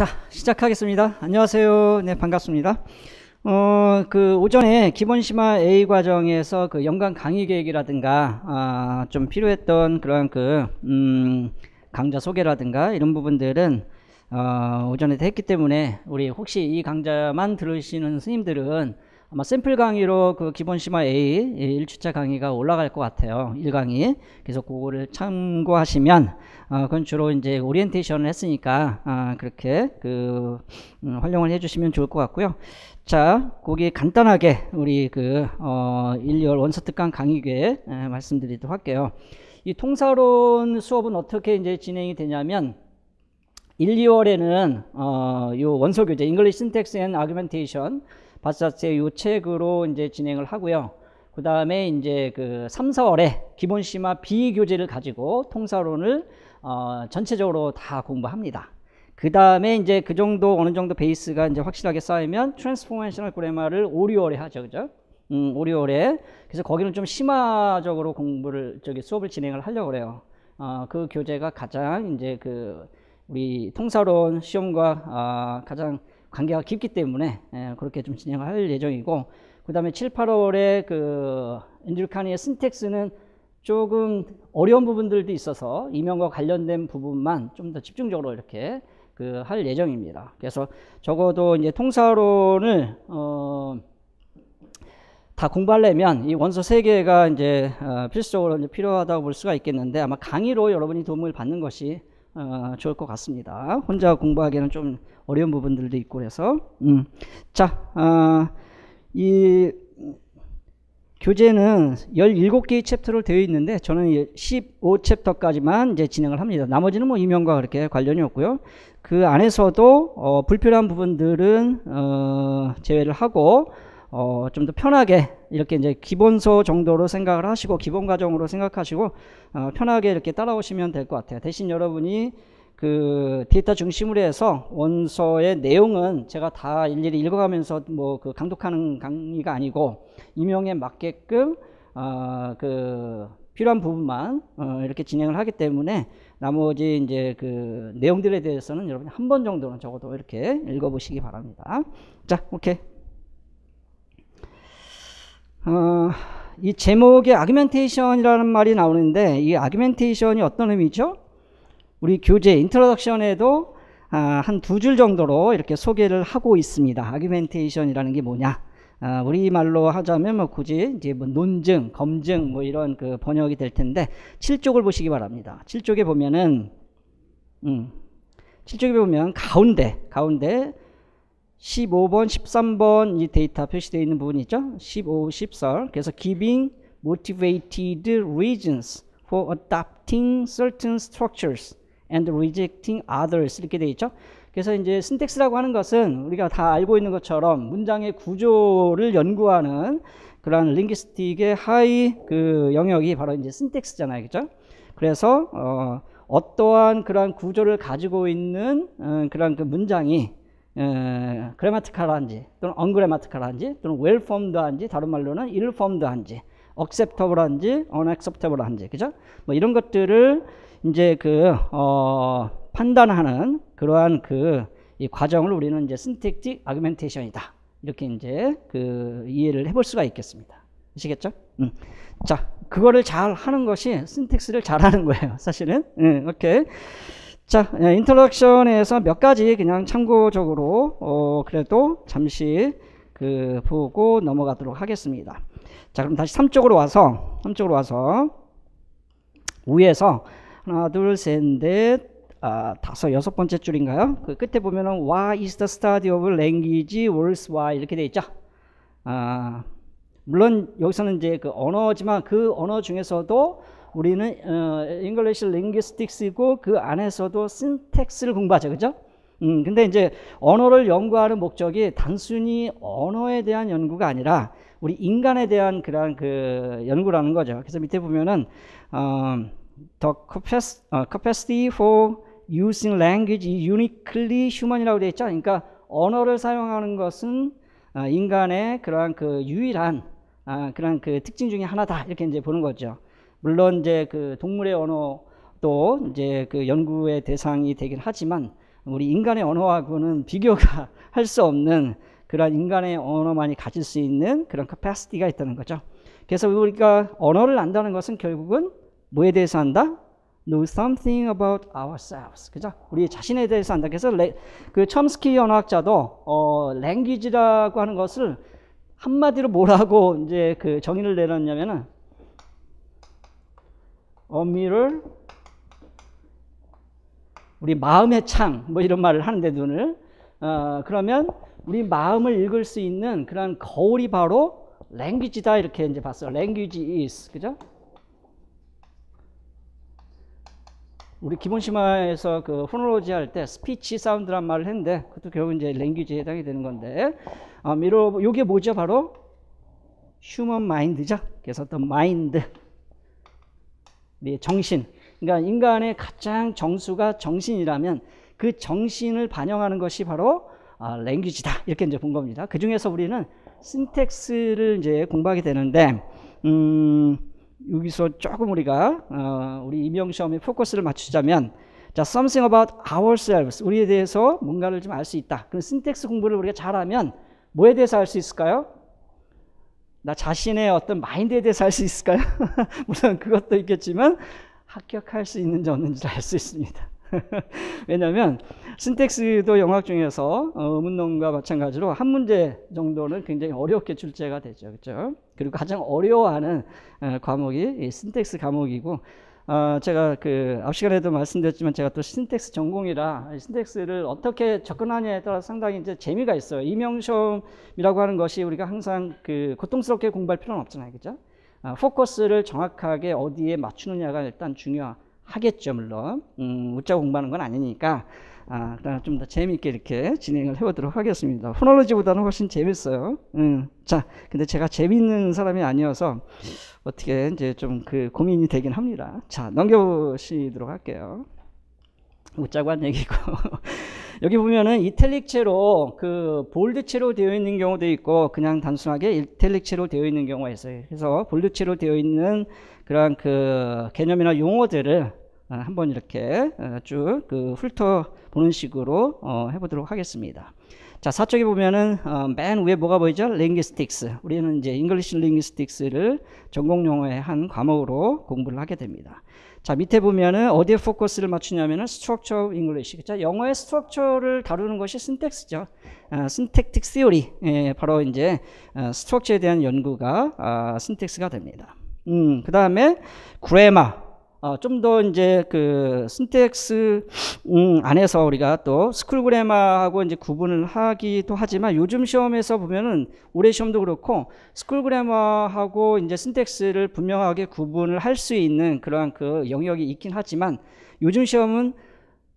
자, 시작하겠습니다. 안녕하세요. 네, 반갑습니다. 어, 그 오전에 기본 심화 A 과정에서 그 연간 강의 계획이라든가 아, 좀 필요했던 그런 그 음, 강좌 소개라든가 이런 부분들은 어, 오전에 했기 때문에 우리 혹시 이 강좌만 들으시는 스님들은 아마 샘플 강의로 그 기본 심화 A 1주차 강의가 올라갈 것 같아요. 1강의. 그래서 그거를 참고하시면 어, 그건 주로 이제 오리엔테이션을 했으니까 아, 그렇게 그 음, 활용을 해주시면 좋을 것 같고요. 자, 거기 간단하게 우리 그 어, 1, 2월 원서특강 강의 계획 에, 말씀드리도록 할게요. 이 통사론 수업은 어떻게 이제 진행이 되냐면 1, 2월에는 어, 요 원서 교재 English Syntax and Argumentation 바사세 요 책으로 이제 진행을 하고요. 그 다음에 이제 그 3, 4월에 기본 심화 비교재를 가지고 통사론을 어, 전체적으로 다 공부합니다. 그 다음에 이제 그 정도 어느 정도 베이스가 이제 확실하게 쌓이면 트랜스포메이셔널 그래마를 5, 6월에 하죠. 그죠? 음, 5, 6월에. 그래서 거기는 좀 심화적으로 공부를, 저기 수업을 진행을 하려고 그래요. 어, 그 교재가 가장 이제 그 우리 통사론 시험과 어, 가장 관계가 깊기 때문에 예, 그렇게 좀 진행할 예정이고 그 다음에 7, 8월에 그 앤드류 카니의 신텍스는 조금 어려운 부분들도 있어서 이명과 관련된 부분만 좀 더 집중적으로 이렇게 그 할 예정입니다. 그래서 적어도 이제 통사론을 어, 다 공부하려면 이 원서 세 개가 이제 어, 필수적으로 이제 필요하다고 볼 수가 있겠는데 아마 강의로 여러분이 도움을 받는 것이 어, 좋을 것 같습니다. 혼자 공부하기에는 좀 어려운 부분들도 있고 그래서 음. 자, 어, 이 교재는 17개의 챕터로 되어 있는데 저는 15챕터까지만 이제 진행을 합니다. 나머지는 뭐이명과 그렇게 관련이 없고요. 그 안에서도 어, 불필요한 부분들은 어, 제외를 하고 어, 좀 더 편하게 이렇게 이제 기본서 정도로 생각을 하시고 기본 과정으로 생각하시고 어, 편하게 이렇게 따라오시면 될 것 같아요. 대신 여러분이 그 데이터 중심으로 해서 원서의 내용은 제가 다 일일이 읽어가면서 뭐 그 강독하는 강의가 아니고 임용에 맞게끔 어, 그 필요한 부분만 어, 이렇게 진행을 하기 때문에 나머지 이제 그 내용들에 대해서는 여러분 한 번 정도는 적어도 이렇게 읽어보시기 바랍니다. 자, 오케이. 어, 이 제목에 아규멘테이션이라는 말이 나오는데 이 아규멘테이션이 어떤 의미죠? 우리 교재 인트로덕션에도 아, 한 두 줄 정도로 이렇게 소개를 하고 있습니다. 아규멘테이션이라는 게 뭐냐? 아, 우리말로 하자면 뭐 굳이 이제 뭐 논증, 검증 뭐 이런 그 번역이 될 텐데 7쪽을 보시기 바랍니다. 7쪽에 보면은 음, 7쪽에 보면 가운데 가운데 15번, 13번 이 데이터 표시되어 있는 부분이 있죠. 15, 14. 그래서 giving motivated reasons for adopting certain structures and rejecting others 이렇게 되어 있죠. 그래서 이제 신텍스라고 하는 것은 우리가 다 알고 있는 것처럼 문장의 구조를 연구하는 그러한 링기스틱의 하위 그 영역이 바로 이제 신텍스잖아요. 그죠? 그래서 어, 어떠한 그러한 구조를 가지고 있는 음, 어, 그러한 그 문장이 그래마티칼한지 또는 언그래마티칼한지 또는 웰폼드한지 다른 말로는 일폼드한지 억셉터블한지 언액셉터블한지 그죠? 뭐 이런 것들을 이제 그 어, 판단하는 그러한 그 이 과정을 우리는 이제 s 택틱아 h 멘테이션이다 이렇게 이제 그 이해를 해볼 수가 있겠습니다. 아시겠죠? 음. 자, 그거를 잘 하는 것이 s 택스를잘 하는 거예요. 사실은. 음, 오케이. 자, 예, 인트로덕션에서 몇 가지 그냥 참고적으로 어, 그래도 잠시 그 보고 넘어가도록 하겠습니다. 자, 그럼 다시 3쪽으로 와서 3쪽으로 와서 위에서 하나, 둘, 셋, 넷, 아, 다섯, 여섯 번째 줄인가요? 그 끝에 보면은 Why is the study of language worth why 이렇게 돼 있죠. 아, 물론 여기서는 이제 그 언어지만 그 언어 중에서도 우리는 어, English Linguistics이고 그 안에서도 syntax를 공부하죠. 그죠? 음, 근데 이제 언어를 연구하는 목적이 단순히 언어에 대한 연구가 아니라 우리 인간에 대한 그런 그 연구라는 거죠. 그래서 밑에 보면은 어, the capacity 어, for using language uniquely human이라고 되어 있죠. 그러니까 언어를 사용하는 것은 어, 인간의 그러한 그 유일한 아, 그런 그 특징 중의 하나다 이렇게 이제 보는 거죠. 물론 이제 그 동물의 언어도 이제 그 연구의 대상이 되긴 하지만 우리 인간의 언어하고는 비교가 할 수 없는 그런 인간의 언어만이 가질 수 있는 그런 카패시티가 있다는 거죠. 그래서 우리가 언어를 안다는 것은 결국은 뭐에 대해서 한다 know something about ourselves. 그죠? 우리 자신에 대해서 한다 그래서 레, 그 첨스키 언어학자도 어, 랭귀지라고 하는 것을 한마디로 뭐라고 이제 그 정의를 내렸냐면은 어미를 우리 마음의 창, 뭐 이런 말을 하는데 눈을. 어, 그러면 우리 마음을 읽을 수 있는 그런 거울이 바로 랭귀지다 이렇게 이제 봤어요. 랭귀지 is. 그죠? 우리 기본심화에서 그 호놀로지 할 때 스피치 사운드란 말을 했는데 그것도 결국 이제 랭귀지에 해당이 되는 건데 어, 미 요게 뭐죠? 바로 휴먼 마인드죠. 그래서 또 마인드. 네 정신. 그러니까 인간의 가장 정수가 정신이라면 그 정신을 반영하는 것이 바로 아, 랭귀지다 이렇게 이제 본 겁니다. 그 중에서 우리는 신텍스를 이제 공부하게 되는데 음, 여기서 조금 우리가 어, 우리 임용 시험에 포커스를 맞추자면 자 something about ourselves 우리에 대해서 뭔가를 좀 알 수 있다. 그럼 신텍스 공부를 우리가 잘하면 뭐에 대해서 알 수 있을까요? 나 자신의 어떤 마인드에 대해서 알 수 있을까요? 물론 그것도 있겠지만 합격할 수 있는지 없는지를 알 수 있습니다. 왜냐하면 신텍스도 영학 중에서 어문론과 마찬가지로 한 문제 정도는 굉장히 어렵게 출제가 되죠, 그렇죠? 그리고 가장 어려워하는 어, 과목이 신텍스 과목이고 아, 제가 그앞 시간에도 말씀드렸지만 제가 또 신텍스 전공이라 신텍스를 어떻게 접근하냐에 따라 상당히 이제 재미가 있어요. 이명시험이라고 하는 것이 우리가 항상 그 고통스럽게 공부할 필요는 없잖아요, 그죠? 아, 포커스를 정확하게 어디에 맞추느냐가 일단 중요하겠죠, 물론. 음, 웃자 공부하는 건 아니니까. 아, 그러니까 좀더 재미있게 이렇게 진행을 해보도록 하겠습니다. 후놀로지보다는 훨씬 재밌어요. 음, 자, 근데 제가 재밌는 사람이 아니어서 어떻게 이제 좀 그 고민이 되긴 합니다. 자, 넘겨보시도록 할게요. 웃자고 한 얘기고. 여기 보면은 이탈릭체로 그 볼드체로 되어 있는 경우도 있고 그냥 단순하게 이탈릭체로 되어 있는 경우가 있어요. 그래서 볼드체로 되어 있는 그런 그 개념이나 용어들을 어, 한번 이렇게 어, 쭉그 훑어보는 식으로 어, 해보도록 하겠습니다. 자, 사쪽에 보면은 맨 위에 뭐가 보이죠? 링기스틱스. 우리는 이제 잉글리시 링기스틱스를 전공 용어의 한 과목으로 공부를 하게 됩니다. 자, 밑에 보면은 어디에 포커스를 맞추냐면은 structure of English. 그죠? 영어의 structure를 다루는 것이 syntax죠. 아, syntactic theory. 예, 바로 이제 아, structure에 대한 연구가 아, syntax가 됩니다. 음, 그다음에 grammar. 어, 좀 더 이제 그 신텍스 음, 안에서 우리가 또 스쿨그래머하고 이제 구분을 하기도 하지만 요즘 시험에서 보면은 올해 시험도 그렇고 스쿨그래머하고 이제 신텍스를 분명하게 구분을 할 수 있는 그러한 그 영역이 있긴 하지만 요즘 시험은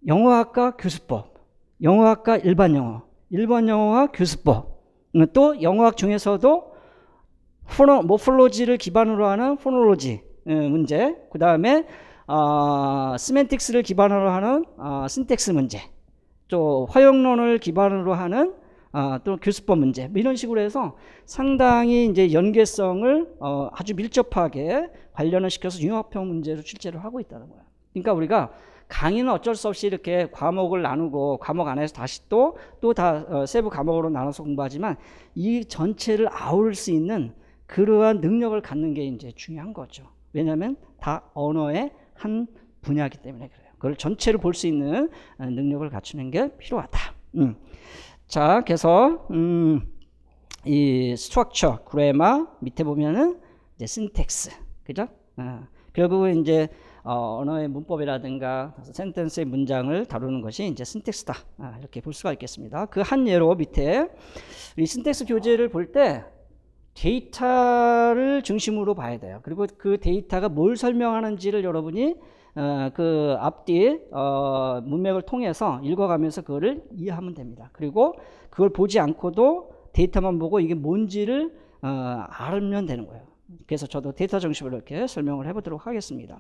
영어학과 교수법, 영어학과 일반 영어, 일반 영어와 교수법, 또 영어학 중에서도 포노, 모폴로지를 기반으로 하는 포놀로지 예, 문제, 그 다음에 어, 시멘틱스를 기반으로 하는 아, 신텍스 문제, 또 화용론을 기반으로 하는 아, 또 교수법 문제 뭐 이런 식으로 해서 상당히 이제 연계성을 어, 아주 밀접하게 관련을 시켜서 융합형 문제로 출제를 하고 있다는 거예요. 그러니까 우리가 강의는 어쩔 수 없이 이렇게 과목을 나누고 과목 안에서 다시 또 또다 어, 세부 과목으로 나눠서 공부하지만 이 전체를 아울 수 있는 그러한 능력을 갖는 게 이제 중요한 거죠. 왜냐하면 다 언어의 한 분야이기 때문에 그래요. 그걸 전체를 볼 수 있는 아, 능력을 갖추는 게 필요하다. 음. 자, 그래서 음, 이 스트럭처, 그레마 밑에 보면은 이제 신텍스, 그죠? 어, 결국은 이제 어, 언어의 문법이라든가 센텐스의 문장을 다루는 것이 이제 신텍스다 아, 이렇게 볼 수가 있겠습니다. 그 한 예로 밑에 이 신텍스 교재를 볼때 데이터를 중심으로 봐야 돼요. 그리고 그 데이터가 뭘 설명하는지를 여러분이 어, 그 앞뒤 어, 문맥을 통해서 읽어가면서 그거를 이해하면 됩니다. 그리고 그걸 보지 않고도 데이터만 보고 이게 뭔지를 어, 알면 되는 거예요. 그래서 저도 데이터 정식으로 이렇게 설명을 해보도록 하겠습니다.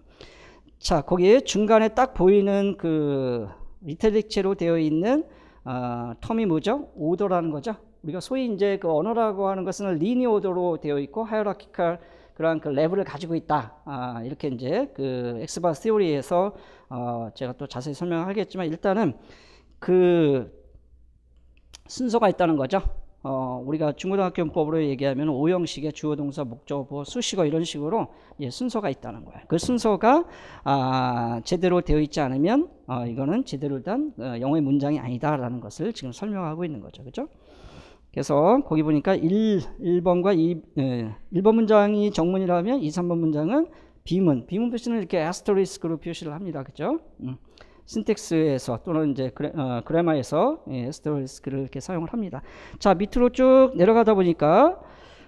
자, 거기에 중간에 딱 보이는 그 이탈릭체로 되어 있는 어, 텀이 뭐죠? 오더라는 거죠. 우리가 소위 이제 그 언어라고 하는 것은 리니오드로 되어 있고 하이라키칼 그러한 그 레벨을 가지고 있다. 아, 이렇게 이제 그 엑스바 스토리에서 어, 제가 또 자세히 설명하겠지만 일단은 그 순서가 있다는 거죠. 어, 우리가 중고등학교 문법으로 얘기하면 오형식의 주어 동사 목적어 보어 수식어 이런 식으로 예, 순서가 있다는 거예요. 그 순서가 아, 제대로 되어 있지 않으면 어, 이거는 제대로 된 어, 영어의 문장이 아니다라는 것을 지금 설명하고 있는 거죠. 그렇죠? 그래서 거기 보니까 1, 1번과 2, 1번 문장이 정문이라면 2, 3번 문장은 비문. 비문 표시는 이렇게 에스터리스크로 표시를 합니다. 그죠? 신텍스에서 음. 또는 이제 그래, 어, 그래마에서 예, 에스터리스크를 이렇게 사용을 합니다. 자, 밑으로 쭉 내려가다 보니까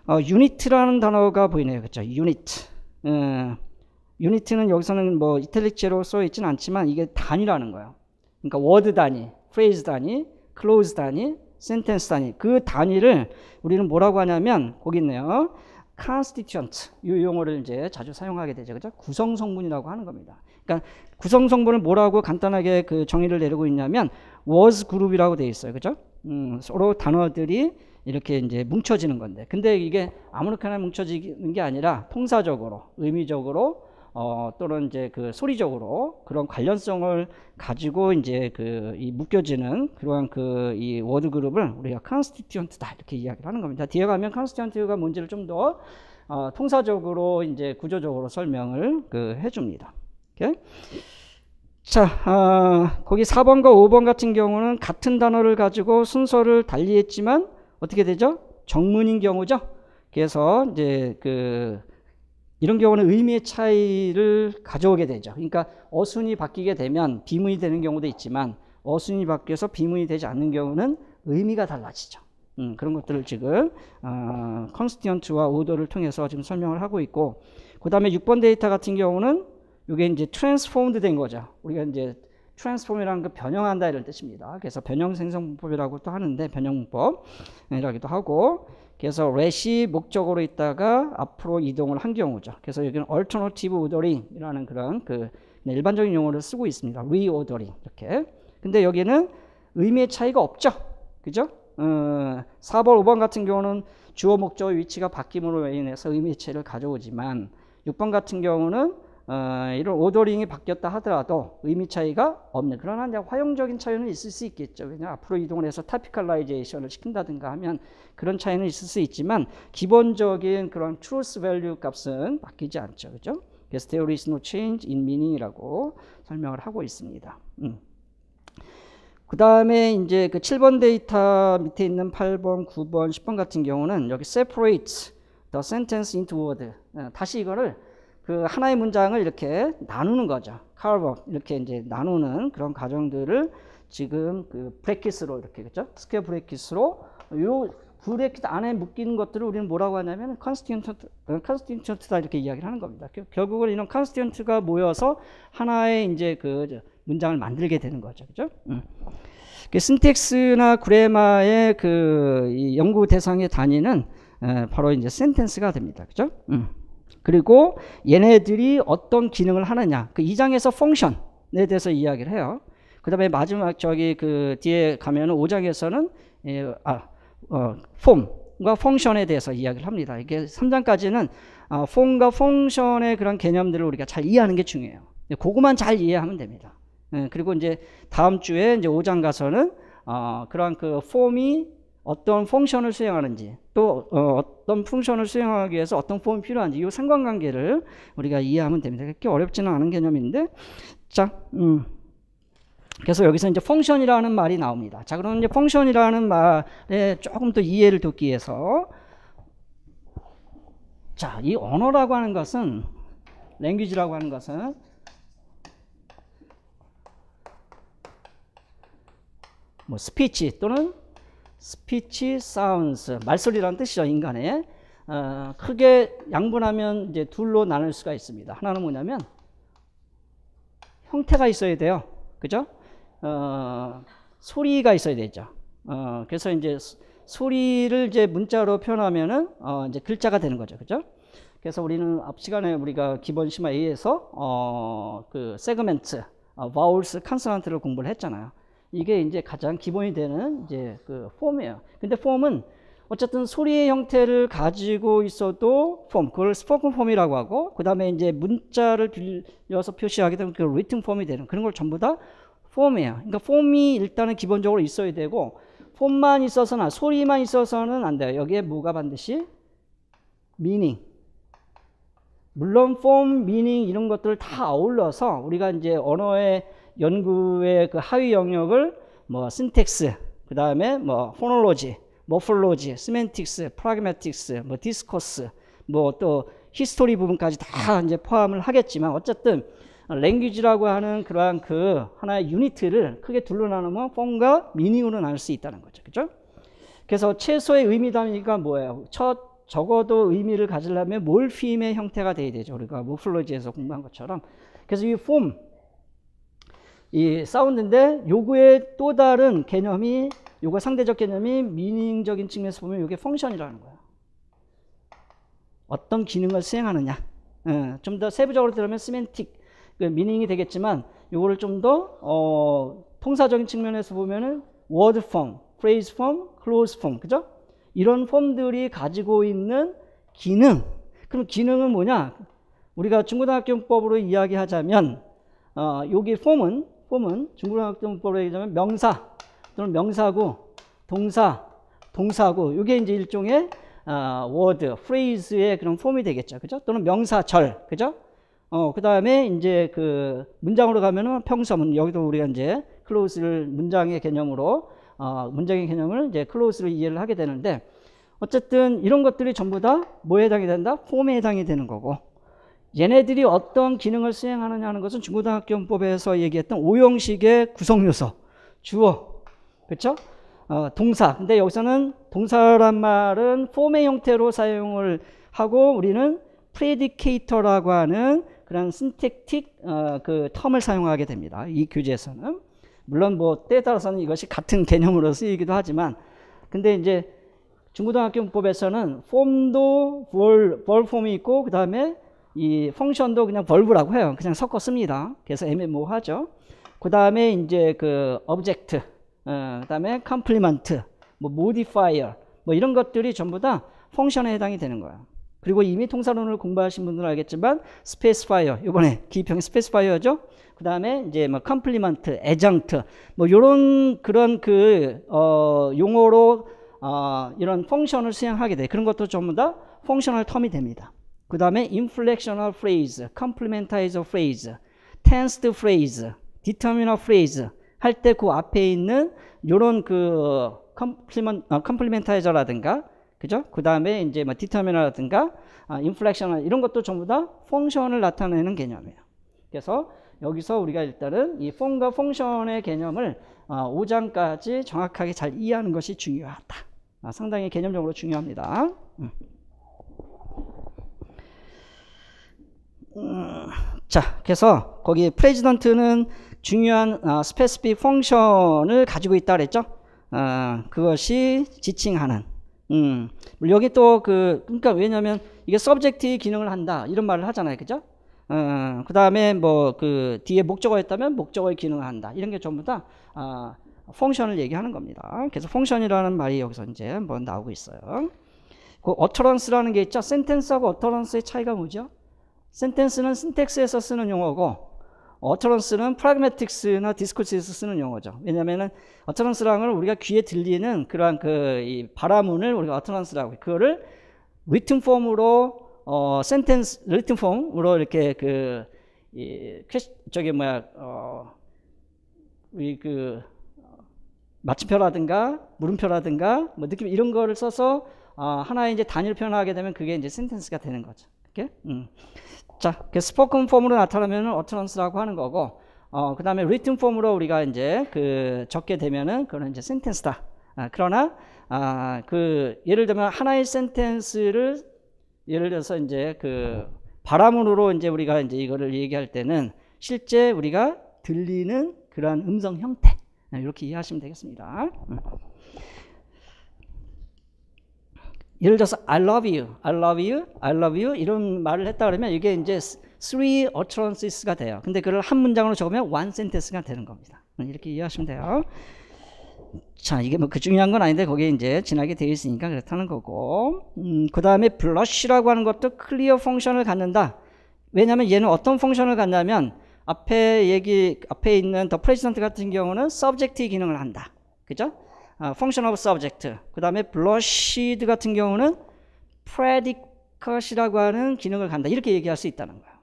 어, 유니트라는 단어가 보이네요. 그죠? 유니트. 유니트는 예, 여기서는 뭐이탈릭체로써 있진 않지만 이게 단위라는 거예요. 그러니까 워드 단위, 프레이즈 단위, 클로즈 단위, 센텐스 단위. 그 단위를 우리는 뭐라고 하냐면 거기 있네요. constituent 이 용어를 이제 자주 사용하게 되죠. 그죠? 구성 성분이라고 하는 겁니다. 그러니까 구성 성분을 뭐라고 간단하게 그 정의를 내리고 있냐면 was 그룹이라고 돼 있어요. 그죠? 음, 서로 단어들이 이렇게 이제 뭉쳐지는 건데. 근데 이게 아무렇게나 뭉쳐지는 게 아니라 통사적으로 의미적으로 어, 또는 이제 그 소리적으로 그런 관련성을 가지고 이제 그 이 묶여지는 그러한 그 이 워드 그룹을 우리가 컨스티튜언트다 이렇게 이야기를 하는 겁니다. 뒤에 가면 컨스티튜언트가 뭔지를 좀 더 어, 통사적으로 이제 구조적으로 설명을 그 해줍니다. 오케이? 자, 어, 거기 4번과 5번 같은 경우는 같은 단어를 가지고 순서를 달리했지만 어떻게 되죠? 정문인 경우죠. 그래서 이제 그 이런 경우는 의미의 차이를 가져오게 되죠. 그러니까 어순이 바뀌게 되면 비문이 되는 경우도 있지만 어순이 바뀌어서 비문이 되지 않는 경우는 의미가 달라지죠. 음, 그런 것들을 지금 어, 컨스티언트와 오더를 통해서 지금 설명을 하고 있고 그 다음에 6번 데이터 같은 경우는 이게 이제 트랜스폼드 된 거죠. 우리가 이제 트랜스폼이라는 그 변형한다 이런 뜻입니다. 그래서 변형 생성법이라고또 하는데 변형문법이라기도 네, 하고 그래서 레시 목적으로 있다가 앞으로 이동을 한 경우죠. 그래서 여기는 alternative ordering이라는 그런 그 일반적인 용어를 쓰고 있습니다. reordering 이렇게. 근데 여기는 의미의 차이가 없죠. 그죠? 어, 4번, 5번 같은 경우는 주어 목적의 위치가 바뀜으로 인해서 의미의 차이를 가져오지만 6번 같은 경우는 어, 이런 오더링이 바뀌었다 하더라도 의미 차이가 없는 그러나 이제 화용적인 차이는 있을 수 있겠죠. 왜냐 앞으로 이동을 해서 타피칼라이제이션을 시킨다든가 하면 그런 차이는 있을 수 있지만 기본적인 그런 트루스 밸류 값은 바뀌지 않죠. 그죠? 그래서 there is no change in meaning이라고 설명을 하고 있습니다. 음. 그 다음에 이제 그 7번 데이터 밑에 있는 8번, 9번, 10번 같은 경우는 여기 separate the sentence into word 어, 다시 이거를 그 하나의 문장을 이렇게 나누는 거죠. 카 a r 이렇게 이제 나누는 그런 과정들을 지금 그 브레킷으로 이렇게 그죠? 스퀘어 브레킷으로 요 브레킷 안에 묶이는 것들을 우리는 뭐라고 하냐면 컨스티튜트 컨스티튜트다 어, 이렇게 이야기를 하는 겁니다. 결국은 이런 컨스티튜트가 모여서 하나의 이제 그 문장을 만들게 되는 거죠. 그죠? 음. 그 신텍스나 그레마의 그 연구 대상의 단위는 어, 바로 이제 센텐스가 됩니다. 그죠? 음. 그리고 얘네들이 어떤 기능을 하느냐. 그 2장에서 펑션에 대해서 이야기를 해요. 그 다음에 마지막 저기 그 뒤에 가면은 5장에서는 예, 아, 어, 폼과 펑션에 대해서 이야기를 합니다. 이게 3장까지는 아, 폼과 펑션의 그런 개념들을 우리가 잘 이해하는 게 중요해요. 그거만 잘 이해하면 됩니다. 예, 그리고 이제 다음 주에 이제 5장 가서는 어, 그런 그 폼이 어떤 펑션을 수행하는지 또 어, 떤 펑션을 수행하기 위해서 어떤 폼이 필요한지 이 상관관계를 우리가 이해하면 됩니다. 그렇게 어렵지는 않은 개념인데 자 음. 그래서 여기서 이제 펑션이라는 말이 나옵니다. 자 그러면 이제 펑션이라는 말에 조금 더 이해를 돕기 위해서 자이 언어라고 하는 것은 랭귀지라고 하는 것은 뭐 스피치 또는 스피치 사운드 말소리라는 뜻이죠 인간의 어, 크게 양분하면 이제 둘로 나눌 수가 있습니다 하나는 뭐냐면 형태가 있어야 돼요 그죠 어, 소리가 있어야 되죠 어, 그래서 이제 소리를 이제 문자로 표현하면은 어, 이제 글자가 되는 거죠 그죠 그래서 우리는 앞 시간에 우리가 기본 심화 A에서 어, 그 세그멘트 어, 바울스 컨소넌트를 공부를 했잖아요 이게 이제 가장 기본이 되는 이제 그 폼이에요. 근데 폼은 어쨌든 소리의 형태를 가지고 있어도 폼, 그걸 스포큰 폼이라고 하고 그 다음에 이제 문자를 빌려서 표시하게 되면 그 리튼 폼이 되는 그런 걸 전부 다 폼이에요. 그러니까 폼이 일단은 기본적으로 있어야 되고 폼만 있어서나 소리만 있어서는 안 돼요. 여기에 뭐가 반드시 미닝. 물론 폼, 미닝 이런 것들을 다 아울러서 우리가 이제 언어의 연구의 그 하위 영역을 뭐 신텍스, 그 다음에 뭐 호놀로지, 머폴로지, 스멘틱스, 프라그마틱스, 뭐 디스코스, 뭐 또 히스토리 부분까지 다 이제 포함을 하겠지만 어쨌든 랭귀지라고 하는 그러한 그 하나의 유니트를 크게 둘로 나누면 폼과 미니으로 나눌 수 있다는 거죠. 그죠? 그래서 최소의 의미 단위가 뭐예요? 첫 적어도 의미를 가지려면 몰피임의 형태가 돼야 되죠. 우리가 모플로지에서 공부한 것처럼. 그래서 이 폼, 이 사운드인데 요거의 또 다른 개념이 요거 상대적 개념이 미닝적인 측면에서 보면 요게 펑션이라는 거야. 어떤 기능을 수행하느냐. 예, 좀더 세부적으로 들으면 시멘틱 그 미닝이 되겠지만 요거를 좀더 어, 통사적인 측면에서 보면은 워드 폼, 프레이즈 폼, 클로즈 폼. 그죠? 이런 폼들이 가지고 있는 기능. 그럼 기능은 뭐냐? 우리가 중고등학교 용법으로 이야기하자면 어, 여기 폼은 뽐은 중국어학점법으로얘기하면 명사 또는 명사고 동사, 동사고 이게 이제 일종의 어, 워드, 프레이즈의 그런 폼이 되겠죠. 그죠? 또는 명사절. 그죠? 어, 그다음에 이제 그 문장으로 가면은 평서문 여기도 우리가 이제 클로스를 문장의 개념으로 어, 문장의 개념을 이제 클로스로 이해를 하게 되는데 어쨌든 이런 것들이 전부 다 뭐에 해당이 된다? 폼에 해당이 되는 거고. 얘네들이 어떤 기능을 수행하느냐 는 것은 중고등학교법에서 얘기했던 오형식의 구성요소 주어 그렇죠? 어, 동사 근데 여기서는 동사란 말은 폼의 형태로 사용을 하고 우리는 프레디케이터라고 하는 그런 신택틱 어, 그 텀을 사용하게 됩니다 이 교재에서는 물론 뭐 때에 따라서는 이것이 같은 개념으로 쓰이기도 하지만 근데 이제 중고등학교법에서는 폼도 볼 폼이 있고 그 다음에 이 펑션도 그냥 벌브라고 해요. 그냥 섞었습니다 그래서 애매모호하죠. 그 다음에 이제 그 object, 어, 그 다음에 c o m p l e m n t 뭐모 o d i f i e r 뭐 이런 것들이 전부 다 펑션에 해당이 되는 거예요. 그리고 이미 통사론을 공부하신 분들은 알겠지만 스페이스파이어 이번에 기입형이 스페이스파이어죠. 그 다음에 이제 뭐 컴플리먼트, 애정트 뭐 이런 그런 그 어, 용어로 어, 이런 펑션을 수행하게 돼. 그런 것도 전부 다 펑셔널 텀이 됩니다. 그 다음에 inflectional phrase, complementizer phrase, tensed phrase, determiner phrase 할 때 그 앞에 있는 요런 그 컴플리먼 어, 컴플리멘타이저라든가 그죠? 그 다음에 이제 뭐 d e e t r m 디터미너라든가 아, inflectional 이런 것도 전부 다 f u n c t i o n 을 나타내는 개념이에요. 그래서 여기서 우리가 일단은 이 f o 폼과 f u n c t i o n 의 개념을 아, 5장까지 정확하게 잘 이해하는 것이 중요하다. 아, 상당히 개념적으로 중요합니다. 음. 자, 그래서 거기 프레지던트는 중요한 어, 스페스피 펑션을 가지고 있다 그랬죠. 어, 그것이 지칭하는. 음, 여기 또 그 그러니까 왜냐하면 이게 서브젝트의 기능을 한다 이런 말을 하잖아요, 그죠? 어, 뭐 그 다음에 뭐 그 뒤에 목적어있다면 목적어의 기능을 한다 이런 게 전부 다 어, 아, 펑션을 얘기하는 겁니다. 그래서 펑션이라는 말이 여기서 이제 한번 나오고 있어요. 그 어터런스라는 게 있죠. 센텐스하고 어터런스의 차이가 뭐죠? 센텐스는 신텍스에서 쓰는 용어고 어처런스는 프라그매틱스나 디스코치에서 쓰는 용어죠. 왜냐면은 어처런스랑은 우리가 귀에 들리는 그러한 그 바라문을 우리가 어처런스라고 그거를 리튬 폼으로 어 센텐스 리튬 폼으로 이렇게 그 이, 저기 뭐야 어 우리 그 마침표라든가 물음표라든가 뭐 느낌 이런 거를 써서 어, 하나의 이제 단위로 표현하게 되면 그게 이제 센텐스가 되는 거죠. 이렇게 음. 자, 스포큰 폼으로 나타나면 어트런스라고 하는 거고, 어, 그 다음에 리튼 폼으로 우리가 이제 그 적게 되면은 그거는 이제 센텐스다. 아, 그러나, 아, 그 예를 들면 하나의 센텐스를 예를 들어서 이제 그 바람으로 이제 우리가 이제 이거를 얘기할 때는 실제 우리가 들리는 그러한 음성 형태. 네, 이렇게 이해하시면 되겠습니다. 음. 예를 들어서 I love you, I love you, I love you 이런 말을 했다 그러면 이게 이제 three utterance가 돼요. 근데 그걸 한 문장으로 적으면 one sentence가 되는 겁니다. 음, 이렇게 이해하시면 돼요. 자, 이게 뭐 그 중요한 건 아닌데 거기에 이제 진하게 되어 있으니까 그렇다는 거고. 음, 그 다음에 blush라고 하는 것도 clear 펑션을 갖는다. 왜냐면 얘는 어떤 펑션을 갖냐면 앞에 얘기 앞에 있는 더 프레지던트 같은 경우는 subject 기능을 한다. 그죠? 아, function of subject. 그 다음에 blushd 같은 경우는 predicate이라고 하는 기능을 간다. 이렇게 얘기할 수 있다는 거예요.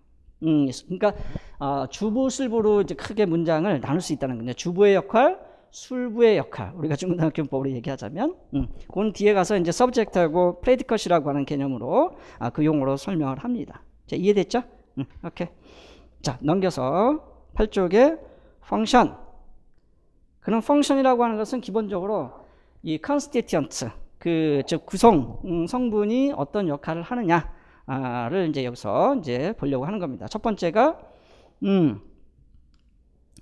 음, 그러니까 어, 주부 술부로 이제 크게 문장을 나눌 수 있다는 거죠. 주부의 역할, 술부의 역할. 우리가 중고등학교법으로 얘기하자면, 음, 그건 뒤에 가서 이제 subject하고 predicate이라고 하는 개념으로 아, 그 용어로 설명을 합니다. 자, 이해됐죠? 음, 오케이. 자, 넘겨서 8쪽에 function. 그런 f u n c t i o n 이라고 하는 것은 기본적으로 이 c o n s 컨스티튜언트 그즉 구성 음, 성분이 어떤 역할을 하느냐를 이제 여기서 이제 보려고 하는 겁니다. 첫 번째가 음,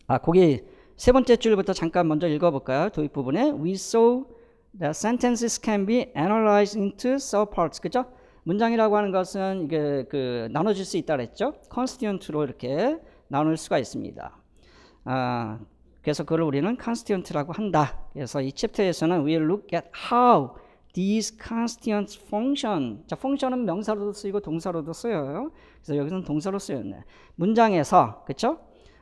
아 거기 세 번째 줄부터 잠깐 먼저 읽어볼까요? 도입 부분에 we saw that sentences can be analyzed into s u v parts 그죠? 문장이라고 하는 것은 이게 그 나눠질 수 있다 그랬죠? c o n s t i t u e n t 로 이렇게 나눌 수가 있습니다. 아, 그래서 그걸 우리는 constant라고 한다. 그래서 이 챕터에서는 we look at how these constants function. 자, function은 명사로도 쓰이고 동사로도 쓰여요. 그래서 여기서는 동사로 쓰였네. 문장에서 그렇죠?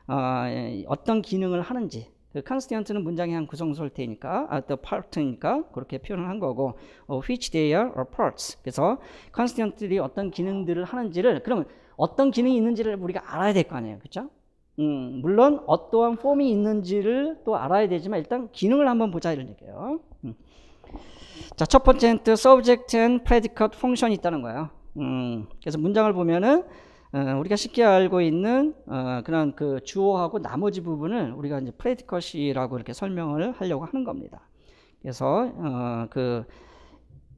어, 어떤 기능을 하는지. 그 constant는 문장의 한 구성소일 테니까, 아, the part니까 그렇게 표현을 한 거고, 어, which they are or parts. 그래서 constant들이 어떤 기능들을 하는지를 그러면 어떤 기능이 있는지를 우리가 알아야 될 거 아니에요, 그렇죠? 음, 물론 어떠한 폼이 있는지를 또 알아야 되지만 일단 기능을 한번 보자 이런 얘기예요. 음. 자, 첫 번째는 subject and predicate function이 있다는 거예요. 음, 그래서 문장을 보면은 어, 우리가 쉽게 알고 있는 어, 그런 그 주어하고 나머지 부분을 우리가 이제 predicat이라고 이렇게 설명을 하려고 하는 겁니다. 그래서 어, 그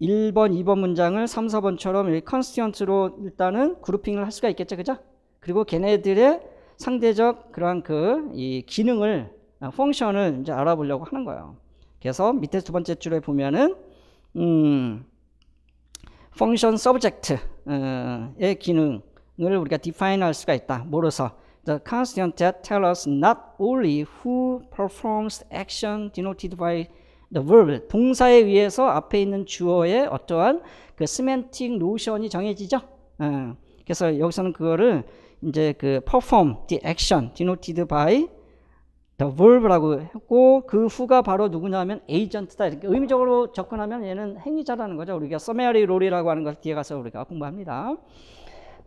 1번, 2번 문장을 3, 4번처럼 여기 컨스티언트로 일단은 그룹핑을 할 수가 있겠죠. 그죠? 그리고 걔네들의 상대적 그러한 그 이 기능을 펑션을 아, 이제 알아보려고 하는 거예요. 그래서 밑에 두 번째 줄에 보면은 음 펑션 서브젝트의 어, 기능을 우리가 디파인 할 수가 있다. 모르서 The constant that tell us not only who performs action denoted by the verb 동사에 의해서 앞에 있는 주어의 어떠한 그 s 멘 m 로션이 정해지죠. 어, 그래서 여기서는 그거를 이제 그 perform the action denoted by the verb라고 했고 그 후가 바로 누구냐면 agent다 이렇게 의미적으로 접근하면 얘는 행위자라는 거죠. 우리가 summary 롤이라고 하는 것을 뒤에 가서 우리가 공부합니다.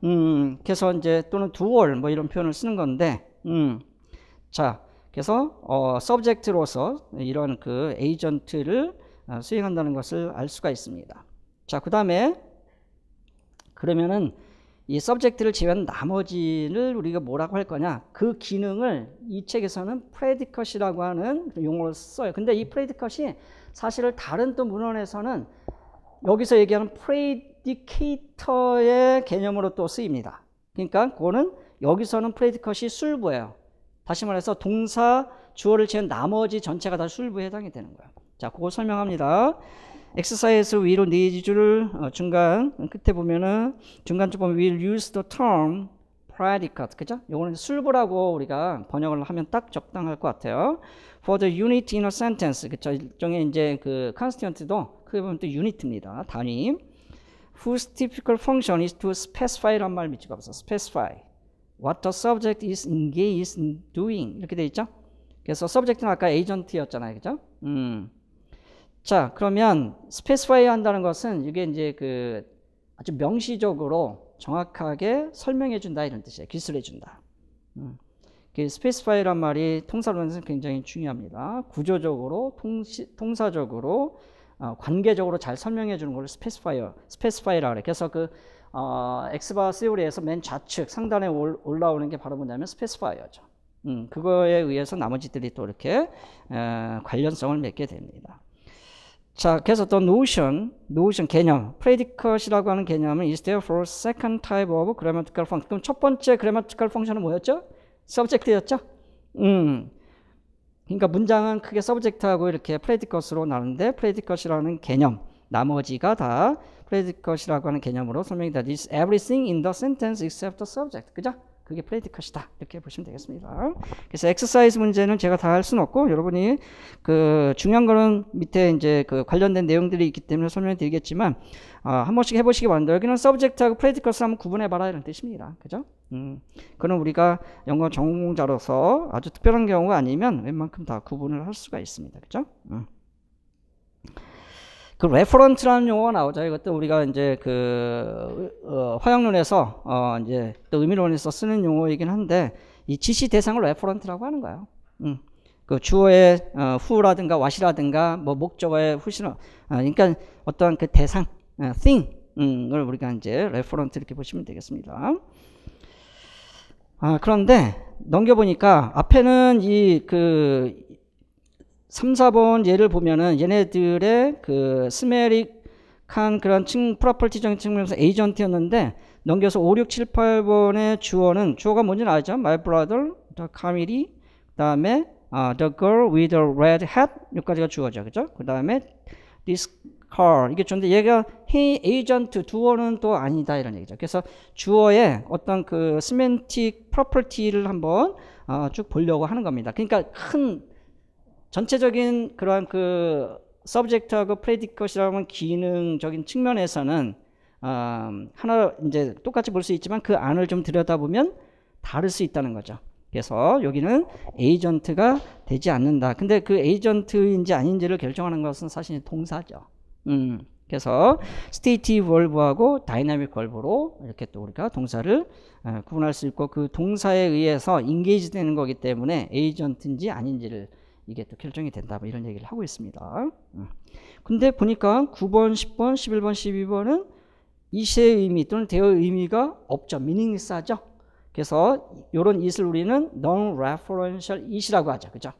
음, 그래서 이제 또는 dual 뭐 이런 표현을 쓰는 건데, 음, 자, 그래서 어, subject로서 이런 그 agent를 어, 수행한다는 것을 알 수가 있습니다. 자, 그 다음에 그러면은 이서브젝트를 제외한 나머지를 우리가 뭐라고 할 거냐 그 기능을 이 책에서는 프레디컷이라고 하는 용어를 써요 근데 이프레디컷이 사실을 다른 또 문헌에서는 여기서 얘기하는 프레디 d i c 의 개념으로 또 쓰입니다 그러니까 그거는 여기서는 프레디컷이 술부예요 다시 말해서 동사 주어를 지은 나머지 전체가 다 술부에 해당이 되는 거예요 자 그거 설명합니다 엑서사이즈 위로 네 줄을 어, 중간 끝에 보면은 중간쪽 보면 we'll use the term predicate 그죠? 요거는 술부라고 우리가 번역을 하면 딱 적당할 것 같아요. For the unit in a sentence 그죠? 일종의 이제 그 constant도 크게 보면 또 unit입니다. 단위. Whose typical function is to specify란 말 밑줄 봐서 specify what the subject is engaged in doing 이렇게 돼 있죠? 그래서 subject는 아까 agent였잖아요, 그죠? 음. 자, 그러면 스페스파이 한다는 것은 이게 이제 그 아주 명시적으로 정확하게 설명해 준다 이런 뜻이에요. 기술해 준다. 음. 스페스파이란 말이 통사로는 굉장히 중요합니다. 구조적으로, 통시, 통사적으로, 어, 관계적으로 잘 설명해 주는 걸 스페스파이어, 스페스파이라 그래. 그래서 그 어, 엑스바 세월에서맨 좌측 상단에 올, 올라오는 게 바로 뭐냐면 스페스파이어죠. 음, 그거에 의해서 나머지들이 또 이렇게 에, 관련성을 맺게 됩니다. 자, 그래서 또 notion, notion 개념, predicate이라고 하는 개념은 is therefore second type of grammatical function. 그럼 첫 번째 grammatical function은 뭐였죠? subject였죠? 음. 그러니까 문장은 크게 subject하고 이렇게 predicate로 나누는데 predicate이라는 개념, 나머지가 다 predicate이라고 하는 개념으로 설명이 다 this everything in the sentence except the subject. 그죠? 그게 프레디컷이다 이렇게 보시면 되겠습니다. 그래서 엑서사이즈 문제는 제가 다 할 수는 없고 여러분이 그 중요한 거는 밑에 이제 그 관련된 내용들이 있기 때문에 설명해 드리겠지만 어, 한 번씩 해보시기 바랍니다. 여기는 서브젝트하고 프레디컷을 한번 구분해봐라 이런 뜻입니다. 그죠? 음, 그는 우리가 영어 전공자로서 아주 특별한 경우가 아니면 웬만큼 다 구분을 할 수가 있습니다. 그죠? 음. 그 레퍼런트라는 용어가 나오죠. 이것도 우리가 이제 그 어, 화학론에서 어, 이제 또 의미론에서 쓰는 용어이긴 한데 이 지시 대상을 레퍼런트라고 하는 거예요. 음. 그 주어의 어, 후라든가 what이라든가 뭐 목적어의 후신 어, 아, 그러니까 어떠그 대상 어, thing을 우리가 이제 레퍼런트 이렇게 보시면 되겠습니다. 아, 그런데 넘겨보니까 앞에는 이그 3, 4번 예를 보면은 얘네들의 그 스메릭한 그런 층, 프로퍼티적인 측면에서 에이전트였는데 넘겨서 5, 6, 7, 8번의 주어는 주어가 뭔지는 알죠? My brother, the comedy, 그 다음에 아, the girl with a red hat 여기까지가 주어죠. 그죠? 그 다음에 this car 이게 주인데 얘가 he, agent 두어는 또 아니다 이런 얘기죠. 그래서 주어의 어떤 그 semantic property를 한번 어, 쭉 보려고 하는 겁니다. 그러니까 큰 전체적인 그러한 그 서브젝트하고 프레디컷이라고 하는 기능적인 측면에서는 어, 하나 이제 똑같이 볼 수 있지만 그 안을 좀 들여다보면 다를 수 있다는 거죠. 그래서 여기는 에이전트가 되지 않는다. 근데 그 에이전트인지 아닌지를 결정하는 것은 사실 동사죠. 음. 그래서 스테이티 월브하고 다이나믹 월브로 이렇게 또 우리가 동사를 아, 구분할 수 있고 그 동사에 의해서 인게이지 되는 거기 때문에 에이전트인지 아닌지를 이게 또 결정이 된다 뭐 이런 얘기를 하고 있습니다. 음. 근데 보니까 9번, 10번, 11번, 12번은 이세의 의미 또는 대의 어 의미가 없죠. 미닝리스하죠. 그래서 이런 이슬 우리는 non-referential 이시라고 하죠. 그죠?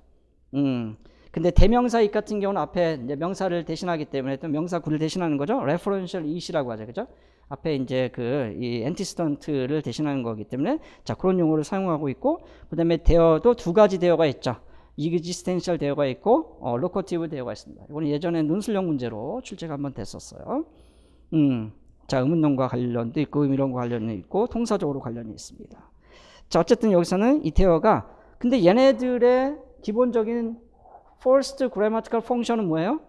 음. 근데 대명사 이 같은 경우는 앞에 이제 명사를 대신하기 때문에 또 명사구를 대신하는 거죠. referential 이시라고 하죠. 그죠? 앞에 이제 그이 antecedent를 대신하는 거기 때문에 자, 그런 용어를 사용하고 있고 그다음에 대어도 두 가지 대어가 있죠. 이그지스텐셜 대어가 있고 어, 로코티브 대어가 있습니다. 이거는 예전에 논술형 문제로 출제가 한번 됐었어요. 음, 자 의문론과 관련도 있고 음이론과 관련이 있고 통사적으로 관련이 있습니다. 자 어쨌든 여기서는 이 대어가 근데 얘네들의 기본적인 first grammatical function은 뭐예요?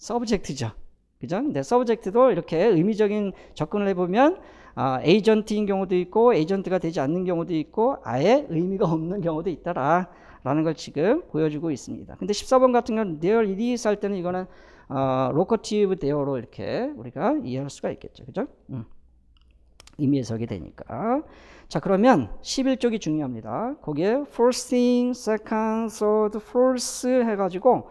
subject죠. 그죠? 근데 subject도 이렇게 의미적인 접근을 해보면 아, 에이전트인 경우도 있고 에이전트가 되지 않는 경우도 있고 아예 의미가 없는 경우도 있더라. 라는 걸 지금 보여주고 있습니다. 근데 14번 같은 경우는 there i s 할 때는 이거는 어, 로커티브 대어로 이렇게 우리가 이해할 수가 있겠죠. 그죠? 이 음. 의미 해석이 되니까. 자, 그러면 11쪽이 중요합니다. 거기에 first thing, second, third, fourth 해가지고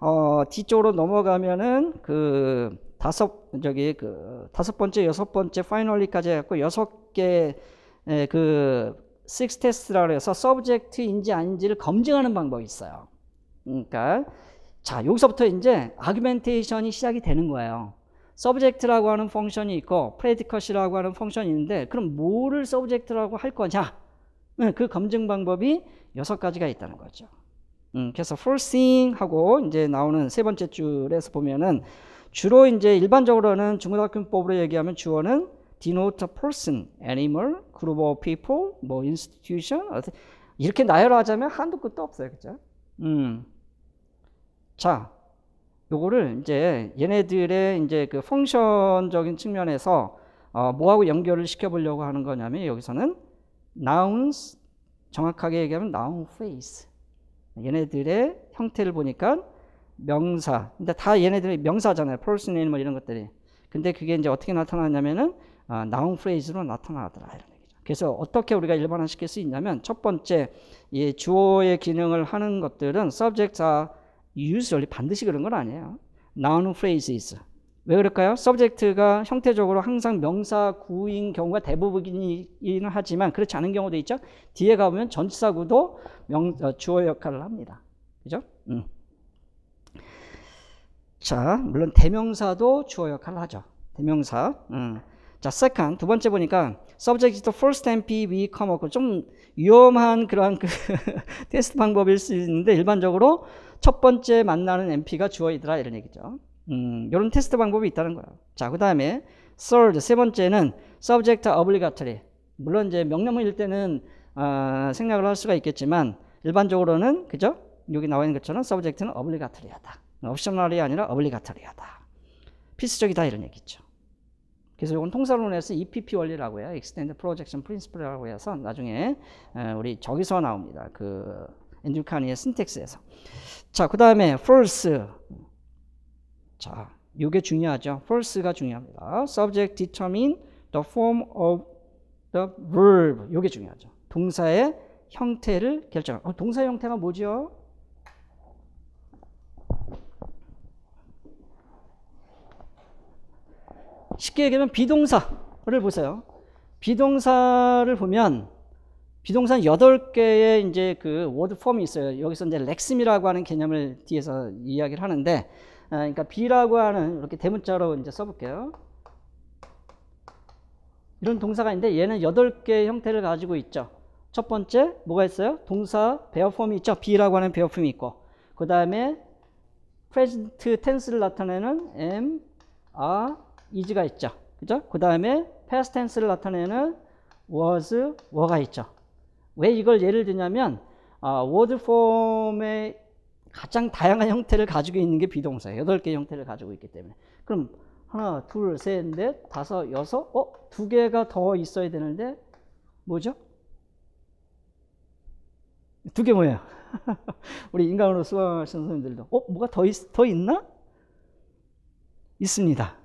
어, 뒤쪽으로 넘어가면은 그 다섯 저기 그 다섯 번째, 여섯 번째, 파이널리까지 해갖고 여섯 개그 6 테스트라고 해서 subject인지 아닌지를 검증하는 방법이 있어요. 그러니까 자 여기서부터 이제 a r g u m e n t a t i o n 이 시작이 되는 거예요. subject라고 하는 f u n c t i o n 이 있고 predicate이라고 하는 f u n c t i o n 이 있는데 그럼 뭐를 subject라고 할 거냐? 네, 그 검증 방법이 여섯 가지가 있다는 거죠. 음, 그래서 forcing 하고 이제 나오는 세 번째 줄에서 보면은 주로 이제 일반적으로는 중고등학교법으로 얘기하면 주어는 denote a person, animal, group of people, 뭐 institution 이렇게 나열하자면 한도 끝도 없어요, 그죠? 음. 자, 요거를 이제 얘네들의 이제 그 펑션적인 측면에서 어, 뭐하고 연결을 시켜보려고 하는 거냐면 여기서는 nouns 정확하게 얘기하면 noun p a s e 얘네들의 형태를 보니까 명사 근데 다 얘네들이 명사잖아요 person이 뭐 이런 것들이 근데 그게 이제 어떻게 나타나냐면은 나온 아, 프레이즈로 나타나더라 이런 얘기죠. 그래서 어떻게 우리가 일반화시킬 수 있냐면 첫 번째 이 주어의 기능을 하는 것들은 subject a usually 반드시 그런 건 아니에요. noun phrases 왜 그럴까요? subject가 형태적으로 항상 명사구인 경우가 대부분이기는 하지만 그렇지 않은 경우도 있죠. 뒤에 가보면 전치사구도 명, 어, 주어 역할을 합니다. 그죠? 음. 자, 물론 대명사도 주어 역할을 하죠. 대명사. 음. 자, second 두 번째 보니까 subject to first m p we come up 그 좀 위험한 그러한 그 테스트 방법일 수 있는데 일반적으로 첫 번째 만나는 m p 가 주어이더라 이런 얘기죠. 음, 이런 테스트 방법이 있다는 거예요. 자, 그 다음에 third 세 번째는 subject obligatory 물론 이제 명령문일 때는 어, 생략을 할 수가 있겠지만 일반적으로는 그죠? 여기 나와 있는 것처럼 subject는 obligatory하다. 음, optional이 아니라 obligatory하다. 필수적이다 이런 얘기죠. 그래서 이건 통사론에서 EPP 원리라고 해요. Extended Projection Principle라고 해서 나중에 어, 우리 저기서 나옵니다. 그앤듀 카니의 신텍스에서. 자, 그 다음에 false. 자, 이게 중요하죠. false가 중요합니다. Subject determine the form of the verb. 이게 중요하죠. 동사의 형태를 결정. 어, 동사 형태가 뭐죠? 쉽게 얘기하면 비동사를 보세요. 비동사를 보면 비동산 8개의 이제 그 워드 폼이 있어요. 여기서 이제 렉심이라고 하는 개념을 뒤에서 이야기를 하는데, 아, 그러니까 B라고 하는 이렇게 대문자로 이제 써볼게요. 이런 동사가 있는데 얘는 8개의 형태를 가지고 있죠. 첫 번째 뭐가 있어요? 동사 배어 폼이 있죠. B라고 하는 배어 폼이 있고, 그 다음에 프레젠트 텐스를 나타내는 M, R, is가 있죠. 그죠? 그 다음에 past tense를 나타내는 was, were가 있죠. 왜 이걸 예를 드냐면 어, word form의 가장 다양한 형태를 가지고 있는 게 비동사예요. 8개 형태를 가지고 있기 때문에. 그럼 하나, 둘, 셋, 넷, 다섯, 여섯, 어? 두 개가 더 있어야 되는데 뭐죠? 두 개 뭐예요? 우리 인간으로 수강하시는 선생님들도 어? 뭐가 더, 있, 더 있나? 있습니다.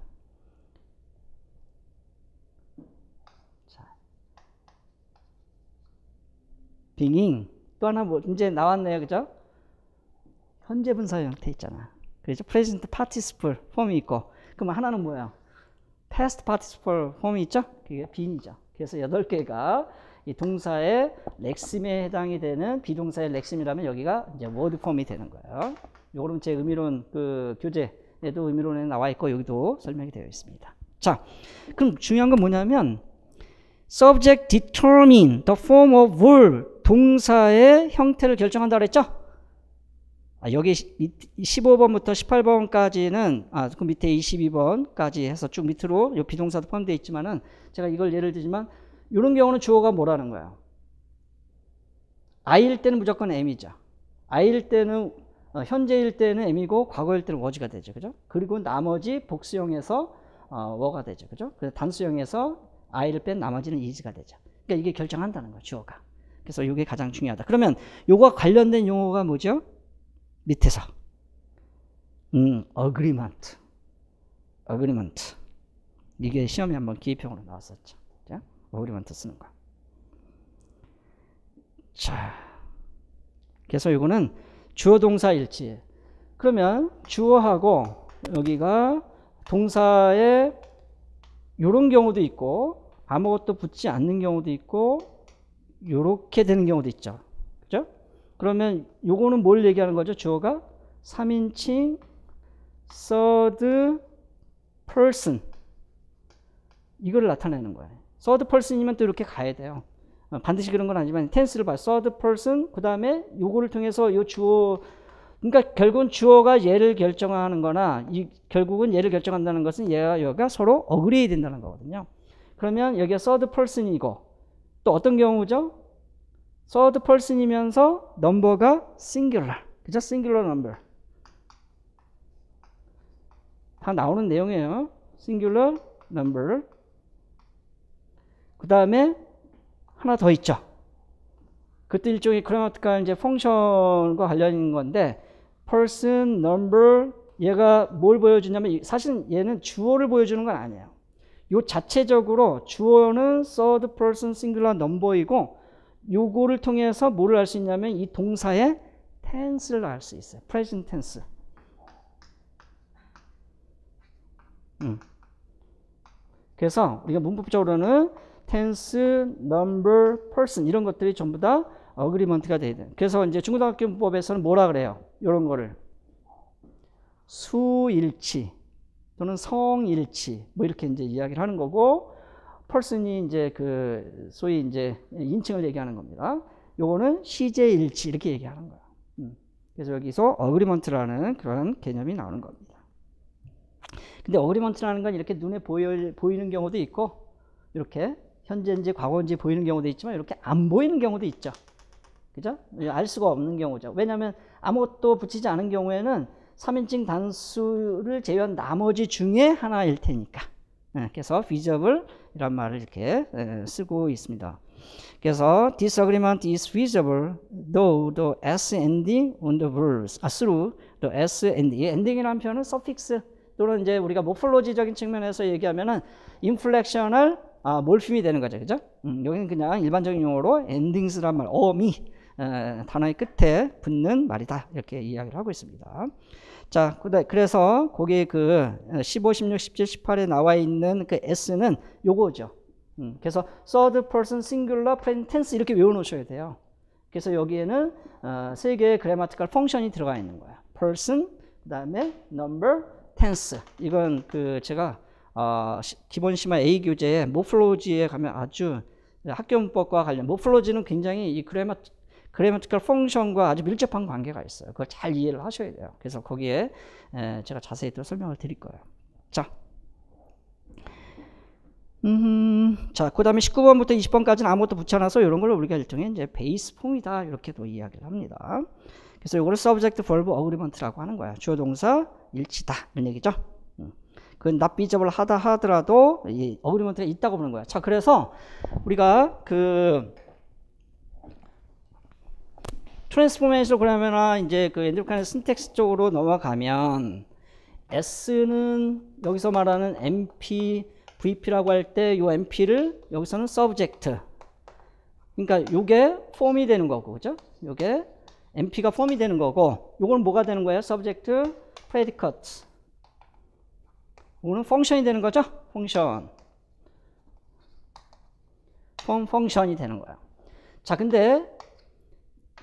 빙잉. 또 하나 뭐이제 나왔네요. 그죠? 현재 분사 형태 있잖아. 그렇죠? present participle 폼이 있고. 그럼 하나는 뭐야? past participle 폼이 있죠? 그게 빈이죠. 그래서 여덟 개가 이 동사의 렉심에 해당이 되는 비동사의 렉심이라면 여기가 이제 워드 폼이 되는 거예요. 요런 제 의미론 그 교재에도 의미론에 나와 있고 여기도 설명이 되어 있습니다. 자, 그럼 중요한 건 뭐냐면 subject determine the form of verb 동사의 형태를 결정한다 그랬죠? 아, 여기 15번부터 18번까지는 아, 그 밑에 22번까지 해서 쭉 밑으로 요 비동사도 포함되어 있지만은 제가 이걸 예를 들지만 이런 경우는 주어가 뭐라는 거예요? I일 때는 무조건 M이죠. I일 때는 어, 현재일 때는 M이고 과거일 때는 w 워즈가 되죠. 그죠? 그리고 나머지 복수형에서 어, 워가 되죠. 그죠? 그래서 단수형에서 I를 뺀 나머지는 이즈가 되죠. 그러니까 이게 결정한다는 거예요. 주어가. 그래서 이게 가장 중요하다. 그러면 요거 와 관련된 용어가 뭐죠? 밑에서. 음, agreement. agreement. 이게 시험에 한번 기입형으로 나왔었죠. 자, agreement 쓰는 거. 자. 그래서 이거는 주어 동사 일치. 그러면 주어하고 여기가 동사에 요런 경우도 있고 아무것도 붙지 않는 경우도 있고 요렇게 되는 경우도 있죠. 그죠? 그러면 요거는 뭘 얘기하는 거죠? 주어가 3인칭 서드 i 슨 이거를 나타내는 거예요. 서드 i 슨이면또 이렇게 가야 돼요. 어, 반드시 그런 건 아니지만 텐스를 봐. 요 서드 r 슨 그다음에 요거를 통해서 요 주어 그러니까 결국은 주어가 얘를 결정하는 거나 이, 결국은 얘를 결정한다는 것은 얘와 얘가 서로 어그레이 된다는 거거든요. 그러면 여기가 서드 i 슨이고 또 어떤 경우죠? 서드 펄슨이면서 넘버가 싱귤러. 그죠? 싱귤러 넘버. 다 나오는 내용이에요. 싱귤러 넘버. l 그 다음에 하나 더 있죠. 그때 일종의 그러니까 이제 펑션과 관련 있 건데 person number 얘가 뭘 보여주냐면 사실 얘는 주어를 보여주는 건 아니에요. 요 자체적으로 주어는 third person singular number이고 요거를 통해서 뭐를 알수 있냐면 이 동사의 tense를 알 수 있어요. present tense. 음. 그래서 우리가 문법적으로는 tense, number, person 이런 것들이 전부 다 어그리먼트가 돼야 돼요. 그래서 이제 중고등학교 문법에서는 뭐라 그래요? 이런 거를 수일치 또는 성일치 뭐 이렇게 이제 이야기를 하는 거고 펄슨이 이제 그 소위 이제 인칭을 얘기하는 겁니다. 요거는 시제일치 이렇게 얘기하는 거야. 음. 그래서 여기서 어그리먼트라는 그런 개념이 나오는 겁니다. 근데 어그리먼트라는 건 이렇게 눈에 보여, 보이는 경우도 있고 이렇게 현재인지 과거인지 보이는 경우도 있지만 이렇게 안 보이는 경우도 있죠. 그죠? 알 수가 없는 경우죠. 왜냐하면 아무것도 붙이지 않은 경우에는 3인칭 단수를 제외한 나머지 중에 하나일 테니까. 예, 그래서 feasible 이란 말을 이렇게 예, 쓰고 있습니다. 그래서 this agreement is feasible though the s ending on the verbs 아, through the s ending ending이라는 표현은 suffix 또는 이제 우리가 모폴로지적인 측면에서 얘기하면은 inflectional 아, 몰핌이 되는 거죠. 그죠? 음, 여기는 그냥 일반적인 용어로 endings란 말 어미 에, 예, 단어의 끝에 붙는 말이다. 이렇게 이야기를 하고 있습니다. 자, 그래서 거기에 그 15, 16, 17, 18에 나와 있는 그 S는 요거죠. 음, 그래서 third person singular present tense 이렇게 외워 놓으셔야 돼요. 그래서 여기에는 어, 세 개의 그래마 m m 펑션이 들어가 있는 거야. person, 그다음에 number, tense. 이건 그 제가 어, 기본 심화 A 교재에 모플로지에 가면 아주 학교 문법과 관련 모플로지는 굉장히 이 그래마 그러면 특별 펑션과 아주 밀접한 관계가 있어요. 그걸 잘 이해를 하셔야 돼요. 그래서 거기에 제가 자세히 또 설명을 드릴 거예요. 자. 음, 자, 그 다음에 19번부터 20번까지는 아무것도 붙여놔서 이런 걸 우리가 일종의 이제 베이스 폼이다. 이렇게도 이야기를 합니다. 그래서 이거를 subject, verb, agreement라고 하는 거야. 주어 동사 일치다. 이런 얘기죠. 음. 그건 납비접을 하다 하더라도 이어그리먼트가 있다고 보는 거야. 자, 그래서 우리가 그 트랜스포메이션 그러면은 아, 이제 그 엔드로칸의 신택스 쪽으로 넘어가면 S는 여기서 말하는 MP, VP라고 할 때 이 MP를 여기서는 서브젝트. 그러니까 요게 폼이 되는 거고, 그죠? 요게 MP가 폼이 되는 거고, 요건 뭐가 되는 거예요? 서브젝트, 프레디컷. r 요거는 펑션이 되는 거죠? 펑션. 펑 펑션이 되는 거야. 자, 근데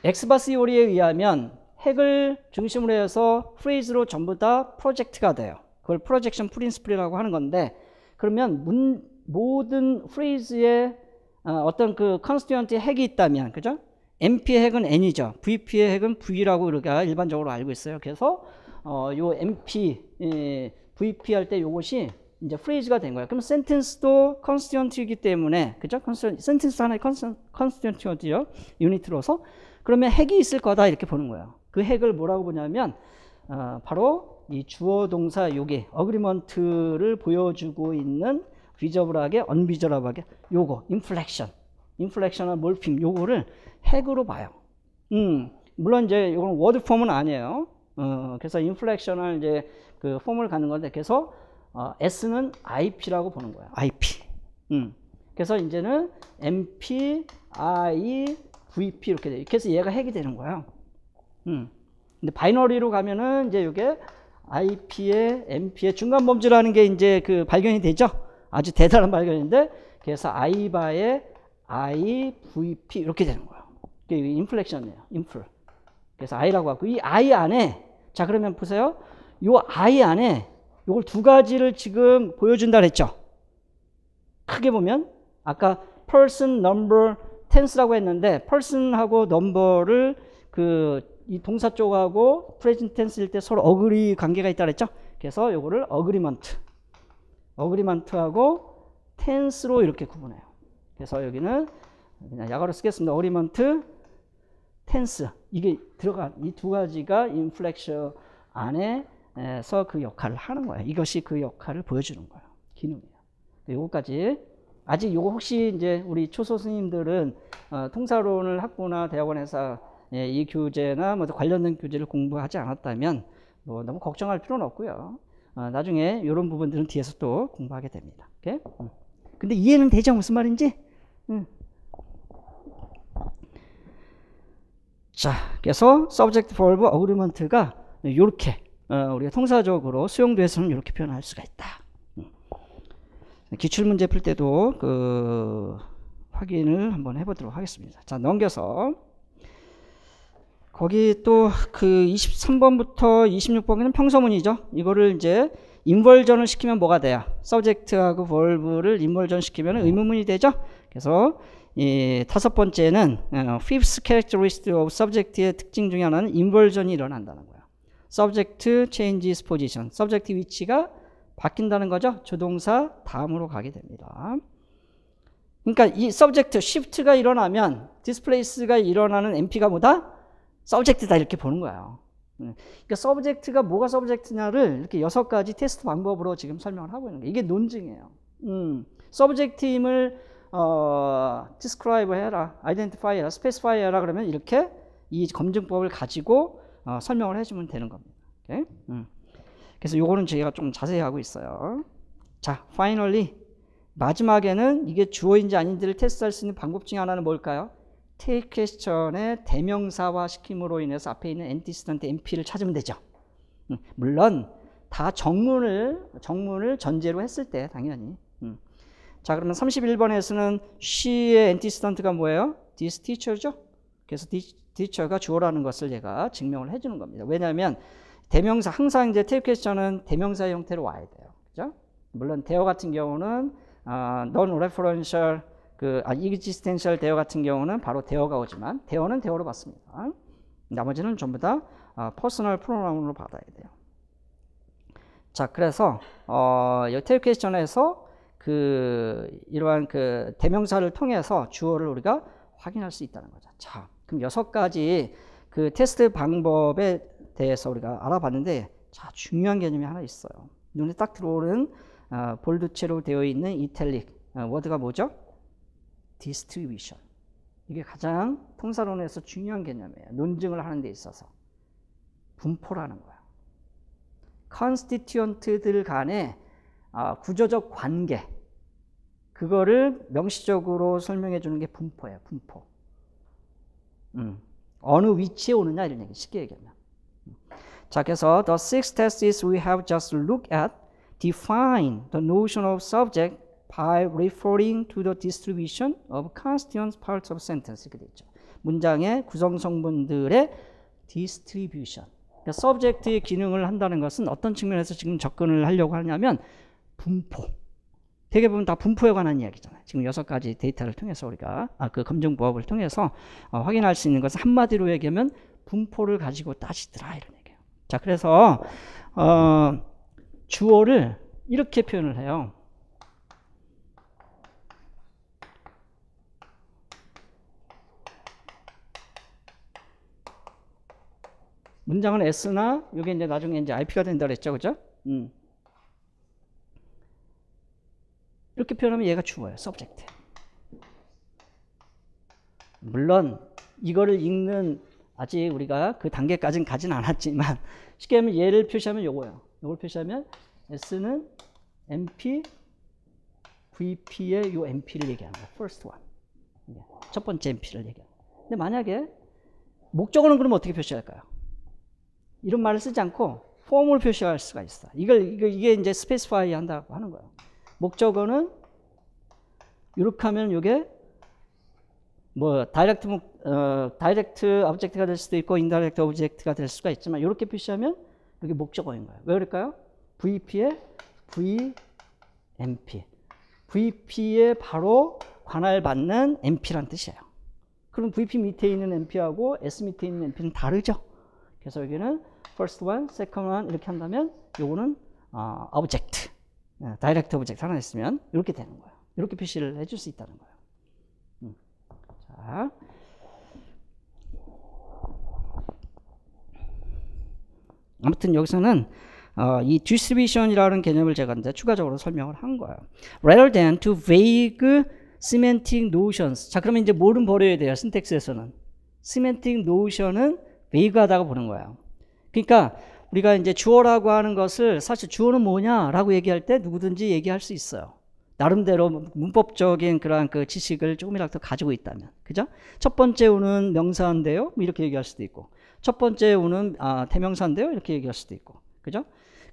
엑스바스 요리에 의하면 핵을 중심으로 해서 프레이즈로 전부 다 프로젝트가 돼요. 그걸 프로젝션 프린스플이라고 하는 건데 그러면 문, 모든 프레이즈에 어, 어떤 그 컨스티언트의 핵이 있다면 그죠? MP의 핵은 N이죠. VP의 핵은 V라고 우리가 일반적으로 알고 있어요. 그래서 어, MP, 예, VP 할때이것이 이제 프레이즈가 된 거예요. 그럼 센텐스도 컨스티언트이기 때문에 그죠? 티언 센텐스 하나의 컨스, 컨스티언트죠. 유니트로서 그러면 핵이 있을 거다 이렇게 보는 거예요. 그 핵을 뭐라고 보냐면 어, 바로 이 주어 동사 요게 어그리먼트를 보여주고 있는 비저블하게 언비저블하게 요거 인플렉션 인플렉션은 몰핌 요거를 핵으로 봐요. 음 물론 이제 이건 워드 폼은 아니에요. 어, 그래서 인플렉션을 이제 그 폼을 갖는 건데 그래서 어, S는 IP라고 보는 거예요. IP. 음. 그래서 이제는 MP, I, v p 이렇게 돼. 이렇게 해서 얘가 핵이 되는 거야. 음. 근데 바이너리로 가면은 이제 이게 IP의 MP의 중간 범주라는 게 이제 그 발견이 되죠. 아주 대단한 발견인데 그래서 I 바의 I VP 이렇게 되는 거예요. 이게 인플렉션이에요. 인플. 그래서 I라고 하고 이 I 안에 자 그러면 보세요. 요 I 안에 요걸 두 가지를 지금 보여준다 그랬죠. 크게 보면 아까 person number 텐스라고 했는데 person하고 number를 그 이 동사 쪽하고 present tense일 때 서로 어그리 관계가 있다 그랬죠? 그래서 요거를 agreement, agreement하고 tense로 이렇게 구분해요. 그래서 여기는 그냥 약어로 쓰겠습니다. agreement, tense 이게 들어간 이 두 가지가 인플렉션 안에서 그 역할을 하는 거예요. 이것이 그 역할을 보여주는 거예요. 기능이에요. 요거까지 아직 요거 혹시 이제 우리 초소 스님들은 어, 통사론을 학부나 대학원에서 예, 이 교재나 뭐 관련된 교재를 공부하지 않았다면 뭐 너무 걱정할 필요는 없고요. 어, 나중에 이런 부분들은 뒤에서 또 공부하게 됩니다. 오케이? 음. 근데 이해는 되죠? 무슨 말인지? 음. 자, 그래서 subject verb agreement가 이렇게 어, 우리가 통사적으로 수용돼서는 이렇게 표현할 수가 있다. 기출문제 풀 때도 그 확인을 한번 해보도록 하겠습니다. 자, 넘겨서 거기 또 그 23번부터 26번에는 평소문이죠 이거를 이제 인벌전을 시키면 뭐가 돼요? s u b j e c t 하고 v e r b 를 인벌전 시키면 의문문이 되죠. 그래서 이 다섯 번째는 어, fifth characteristic of subject의 특징 중에 하나는 인벌전이 일어난다는 거예요. subject changes position. subject 위치가 바뀐다는 거죠. 조동사 다음으로 가게 됩니다. 그러니까 이 subject, 가 일어나면 d i s p l a 가 일어나는 MP가 뭐다? s u b j 다 이렇게 보는 거예요. 음. 그러니까 s u b j 가 뭐가 s u b j 냐를 이렇게 여섯 가지 테스트 방법으로 지금 설명을 하고 있는 거예요. 이게 논증이에요. 음, s u b j 임을 어, describe 해라, identify 해라, specify 해라 그러면 이렇게 이 검증법을 가지고 어, 설명을 해주면 되는 겁니다. 오케이? 음. 그래서 요거는 제가 좀 자세히 하고 있어요. 자, finally 마지막에는 이게 주어인지 아닌지를 테스트할 수 있는 방법 중에 하나는 뭘까요? take question의 대명사화 시킴으로 인해서 앞에 있는 antecedent MP를 찾으면 되죠. 음, 물론 다 정문을 정문을 전제로 했을 때 당연히. 음. 자, 그러면 31번에서는 she의 antecedent가 뭐예요? this teacher죠. 그래서 teacher가 주어라는 것을 얘가 증명을 해주는 겁니다. 왜냐하면 대명사 항상 이제 테이프 퀘스천은 대명사 형태로 와야 돼요. 그죠? 물론 대어 같은 경우는 어, non referential 그 아, existential 대어 같은 경우는 바로 대어가 오지만 대어는 대어로 받습니다. 나머지는 전부 다 어, personal pronoun으로 받아야 돼요. 자, 그래서 어, 이 테이프 퀘스천에서 그 이러한 그 대명사를 통해서 주어를 우리가 확인할 수 있다는 거죠. 자, 그럼 여섯 가지 그 테스트 방법의 대해서 우리가 알아봤는데 자 중요한 개념이 하나 있어요. 눈에 딱 들어오는 어, 볼드체로 되어 있는 이탈릭 어, 워드가 뭐죠? 디스트리뷰션 이게 가장 통사론에서 중요한 개념이에요. 논증을 하는 데 있어서 분포라는 거야. 컨스티튜언트들 간의 어, 구조적 관계 그거를 명시적으로 설명해 주는 게 분포예요. 분포. 음. 어느 위치에 오느냐 이런 얘기 쉽게 얘기하면 자, 그래서 the six tests is we have just looked at define the notion of subject by referring to the distribution of constituent parts of sentence 이렇게 죠 문장의 구성 성분들의 distribution. 그러니까 subject의 기능을 한다는 것은 어떤 측면에서 지금 접근을 하려고 하냐면 분포. 대개 보면 다 분포에 관한 이야기잖아요. 지금 여섯 가지 데이터를 통해서 우리가 아, 그 검증 부합을 통해서 어, 확인할 수 있는 것은 한마디로 얘기하면 분포를 가지고 따지더라 이런 얘기. 자, 그래서 어, 주어를 이렇게 표현을 해요. 문장은 S나 이게 이제 나중에 이제 IP가 된다 그랬죠, 그죠? 음. 이렇게 표현하면 얘가 주어예요, 서브젝트. 물론 이거를 읽는 아직 우리가 그 단계까지는 가진 않았지만 쉽게 하면 얘를 표시하면 요거예요. 요걸 표시하면 S는 MP, VP의 요 MP를 얘기하는 거예요. First one. 첫 번째 MP를 얘기하는 거예요. 근데 만약에 목적어는 그럼 어떻게 표시할까요? 이런 말을 쓰지 않고 f o r m 을 표시할 수가 있어. 이걸, 이걸 이게 이제 스페이스파이 한다고 하는 거예요. 목적어는 이렇게 하면 이게 뭐 다이렉트 어, 다이렉트 오브젝트가 될 수도 있고 인다이렉트 오브젝트가 될 수가 있지만 이렇게 표시하면 여게 목적어인 거예요. 왜 그럴까요? VP에 VMP. VP에 바로 관할받는 MP란 뜻이에요. 그럼 VP 밑에 있는 MP하고 S 밑에 있는 MP는 다르죠. 그래서 여기는 first one, second one 이렇게 한다면 요거는 어, object, 네, direct object 하나 있으면 이렇게 되는 거예요. 이렇게 표시를 해줄 수 있다는 거예요. 음. 자. 아무튼 여기서는 어, 이 distribution이라는 개념을 제가 이제 추가적으로 설명을 한 거예요. rather than to vague semantic notions. 자, 그러면 이제 뭐는 버려야 돼요, 신텍스에서는. semantic notion은 vague하다고 보는 거예요. 그러니까 우리가 이제 주어라고 하는 것을 사실 주어는 뭐냐라고 얘기할 때 누구든지 얘기할 수 있어요. 나름대로 문법적인 그러한 그 지식을 조금이라도 가지고 있다면. 그죠? 첫 번째 우는 명사인데요. 이렇게 얘기할 수도 있고. 첫 번째 우는 아, 대명사인데요 이렇게 얘기할 수도 있고. 그죠?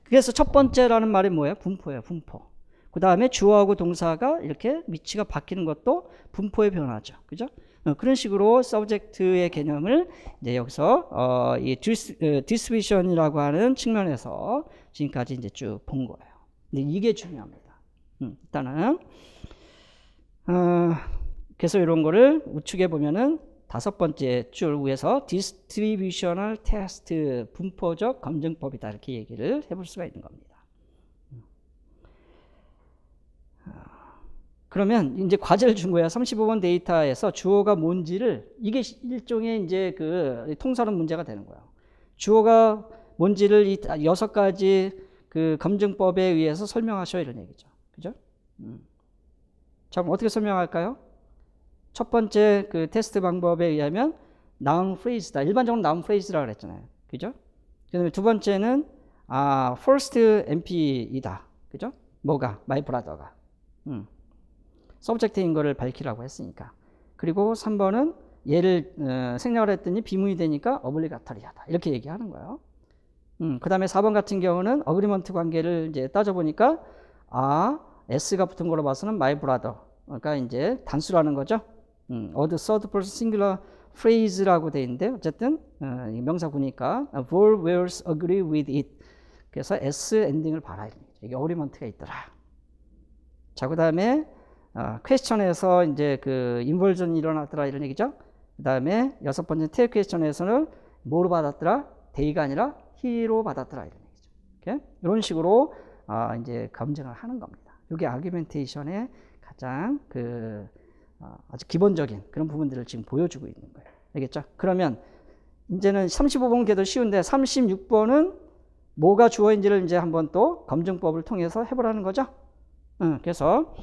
그래서 첫 번째라는 말이 뭐예요? 분포예요. 분포. 그 다음에 주어하고 동사가 이렇게 위치가 바뀌는 것도 분포의 변화죠. 그죠? 어, 그런 식으로 서브젝트의 개념을 이제 여기서 어, 이 디스비션이라고 어, 하는 측면에서 지금까지 이제 쭉 본 거예요. 근데 이게 중요합니다. 음, 일단은 어, 그래서 이런 거를 우측에 보면은 다섯 번째 줄 위에서 디스트리뷰셔널 테스트 분포적 검증법이다 이렇게 얘기를 해볼 수가 있는 겁니다. 그러면 이제 과제를 준 거야. 35번 데이터에서 주어가 뭔지를 이게 일종의 이제 그 통사론 문제가 되는 거야. 주어가 뭔지를 이 여섯 가지 그 검증법에 의해서 설명하셔 이런 얘기죠. 그죠? 음. 자, 그럼 어떻게 설명할까요? 첫 번째 그 테스트 방법에 의하면 noun phrase다. 일반적으로 noun phrase라고 그랬잖아요. 그죠? 그다음에 두 번째는 아, first MP이다. 그죠? 뭐가? my brother가. 음. subject인 거를 밝히라고 했으니까. 그리고 3번은 얘를 어, 생략을 했더니 비문이 되니까 어블리가타리하다. 이렇게 얘기하는 거예요. 음, 그다음에 4번 같은 경우는 어그리먼트 관계를 이제 따져 보니까 아, s가 붙은 거로 봐서는 my brother. 그러니까 이제 단수라는 거죠. 음, or the third person singular phrase라고 돼 있는데 어쨌든 어, 명사구니까 uh, a l wills agree with it. 그래서 s 엔딩을 봐라. 이게 오리먼트가 있더라. 자, 그 다음에 어, 아, 퀘스천에서 이제 그 인벌전이 일어났더라 이런 얘기죠. 그 다음에 여섯 번째 테 퀘스천에서는 뭐로 받았더라? 데이가 아니라 히로 받았더라 이런 얘기죠. 이렇게? 이런 식으로 어, 이제 검증을 하는 겁니다. 이게 a r g u m e n t a t i o n 의 가장 그 아, 아주 기본적인 그런 부분들을 지금 보여주고 있는 거예요. 알겠죠? 그러면 이제는 35번 개도 쉬운데 36번은 뭐가 주어인지를 이제 한번 또 검증법을 통해서 해보라는 거죠. 응, 그래서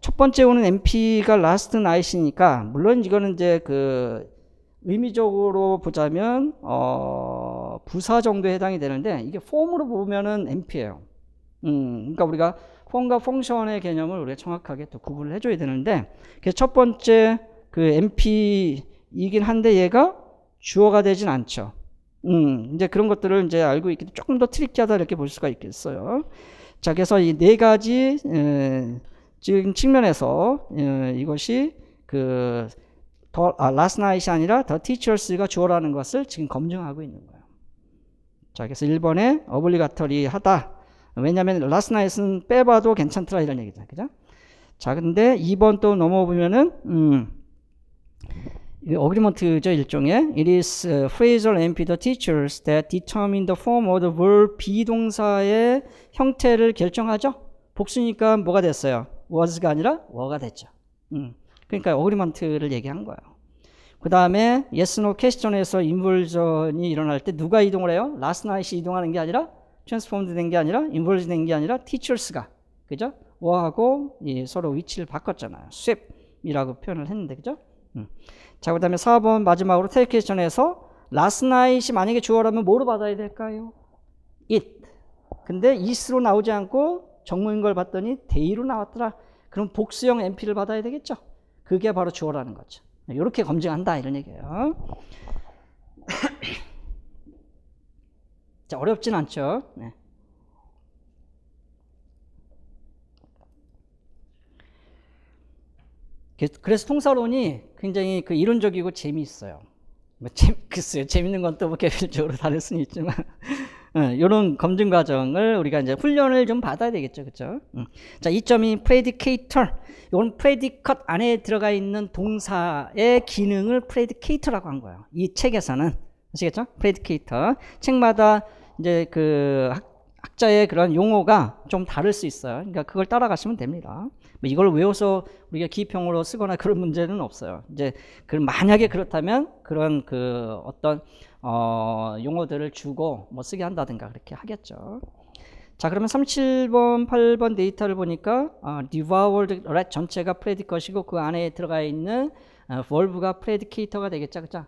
첫 번째 오는 MP가 last n i g h t 이니까 물론 이거는 이제 그 의미적으로 보자면 어 부사 정도에 해당이 되는데 이게 폼으로 보면은 MP예요. 음, 그러니까 우리가 폰과 펑션의 개념을 우리가 정확하게 또 구분을 해줘야 되는데 그래서 첫 번째 그 MP이긴 한데 얘가 주어가 되진 않죠. 음, 이제 그런 것들을 이제 알고 있기 때문에 조금 더트릭키하다 이렇게 볼 수가 있겠어요. 자, 그래서 이 네 가지 에, 지금 측면에서 에, 이것이 그 더, 아, last night이 아니라 the teachers가 주어라는 것을 지금 검증하고 있는 거예요. 자, 그래서 1번에 어블리가터리 하다. 왜냐하면 라스 나잇은 빼봐도 괜찮더라 이런 얘기죠. 그죠? 자, 근데 2번 또넘어 보면은 음, 어그리먼트죠 일종의 It is uh, Fraser and the teachers that determine the form of the verb 비동사의 형태를 결정하죠. 복수니까 뭐가 됐어요? was가 아니라 were가 됐죠. 음, 그러니까 어그리먼트를 얘기한 거예요. 그 다음에 yes no question에서 인물전이 일어날 때 누가 이동을 해요? 라스나잇이 이동하는 게 아니라 트랜스폼드 된게 아니라 인벌즈 된게 아니라 티처스가 그죠? 워하고 예, 서로 위치를 바꿨잖아요. 스왑이라고 표현을 했는데 그죠? 음. 자, 그다음에 4번 마지막으로 테이크에션에서 라스 나 t n 이 만약에 주어라면 뭐로 받아야 될까요? it. 근데 is로 나오지 않고 정문인 걸 봤더니 day로 나왔더라. 그럼 복수형 MP를 받아야 되겠죠? 그게 바로 주어라는 거죠. 이렇게 네, 검증한다 이런 얘기예요. 자, 어렵진 않죠. 네. 그래서 통사론이 굉장히 그 이론적이고 재미있어요. 뭐 재, 글쎄요, 재밌는 건 또 뭐 개별적으로 다를 수는 있지만 이런 네, 검증 과정을 우리가 이제 훈련을 좀 받아야 되겠죠, 그렇죠? 음. 자, 2이 predicator. 이건 predicate 안에 들어가 있는 동사의 기능을 predicator라고 한 거예요. 이 책에서는 아시겠죠? predicator. 책마다 이제 그 학자의 그런 용어가 좀 다를 수 있어요. 그러니까 그걸 따라가시면 됩니다. 뭐 이걸 외워서 우리가 기평으로 쓰거나 그런 문제는 없어요. 이제 그 만약에 그렇다면 그런 그 어떤 어 용어들을 주고 뭐 쓰게 한다든가 그렇게 하겠죠. 자 그러면 37번, 8번 데이터를 보니까 어, devoured red 전체가 프레디컷이고 그 안에 들어가 있는 어, v e 가 프레디케이터가 되겠죠, 그죠?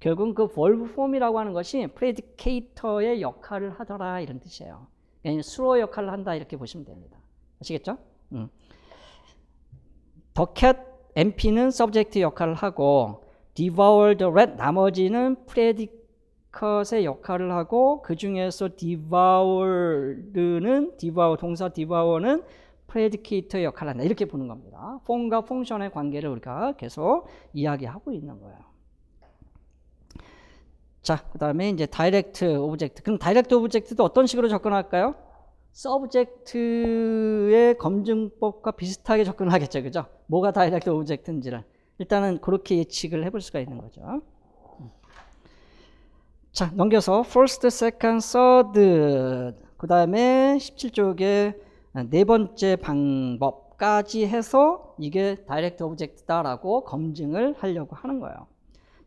결국은 그 v 브폼이라고 하는 것이 프레디케이터의 역할을 하더라 이런 뜻이에요. 그냥 그러니까 수로 역할을 한다 이렇게 보시면 됩니다. 아시겠죠? 음. c a MP는 s u b j 역할을 하고 devour the rat 나머지는 p r e d 의 역할을 하고 그 중에서 d e v o u r 는 devour 동사 devour는 p r e d i c 역할을 한다 이렇게 보는 겁니다. f 과 f u 의 관계를 우리가 계속 이야기하고 있는 거예요. 자, 그 다음에 이제 다이렉트 오브젝트. 그럼 다이렉트 오브젝트도 어떤 식으로 접근할까요? 서브젝트의 검증법과 비슷하게 접근하겠죠. 그죠? 뭐가 다이렉트 오브젝트인지를. 일단은 그렇게 예측을 해볼 수가 있는 거죠. 자, 넘겨서 first, second, third. 그 다음에 17쪽에 네 번째 방법까지 해서 이게 다이렉트 오브젝트다라고 검증을 하려고 하는 거예요.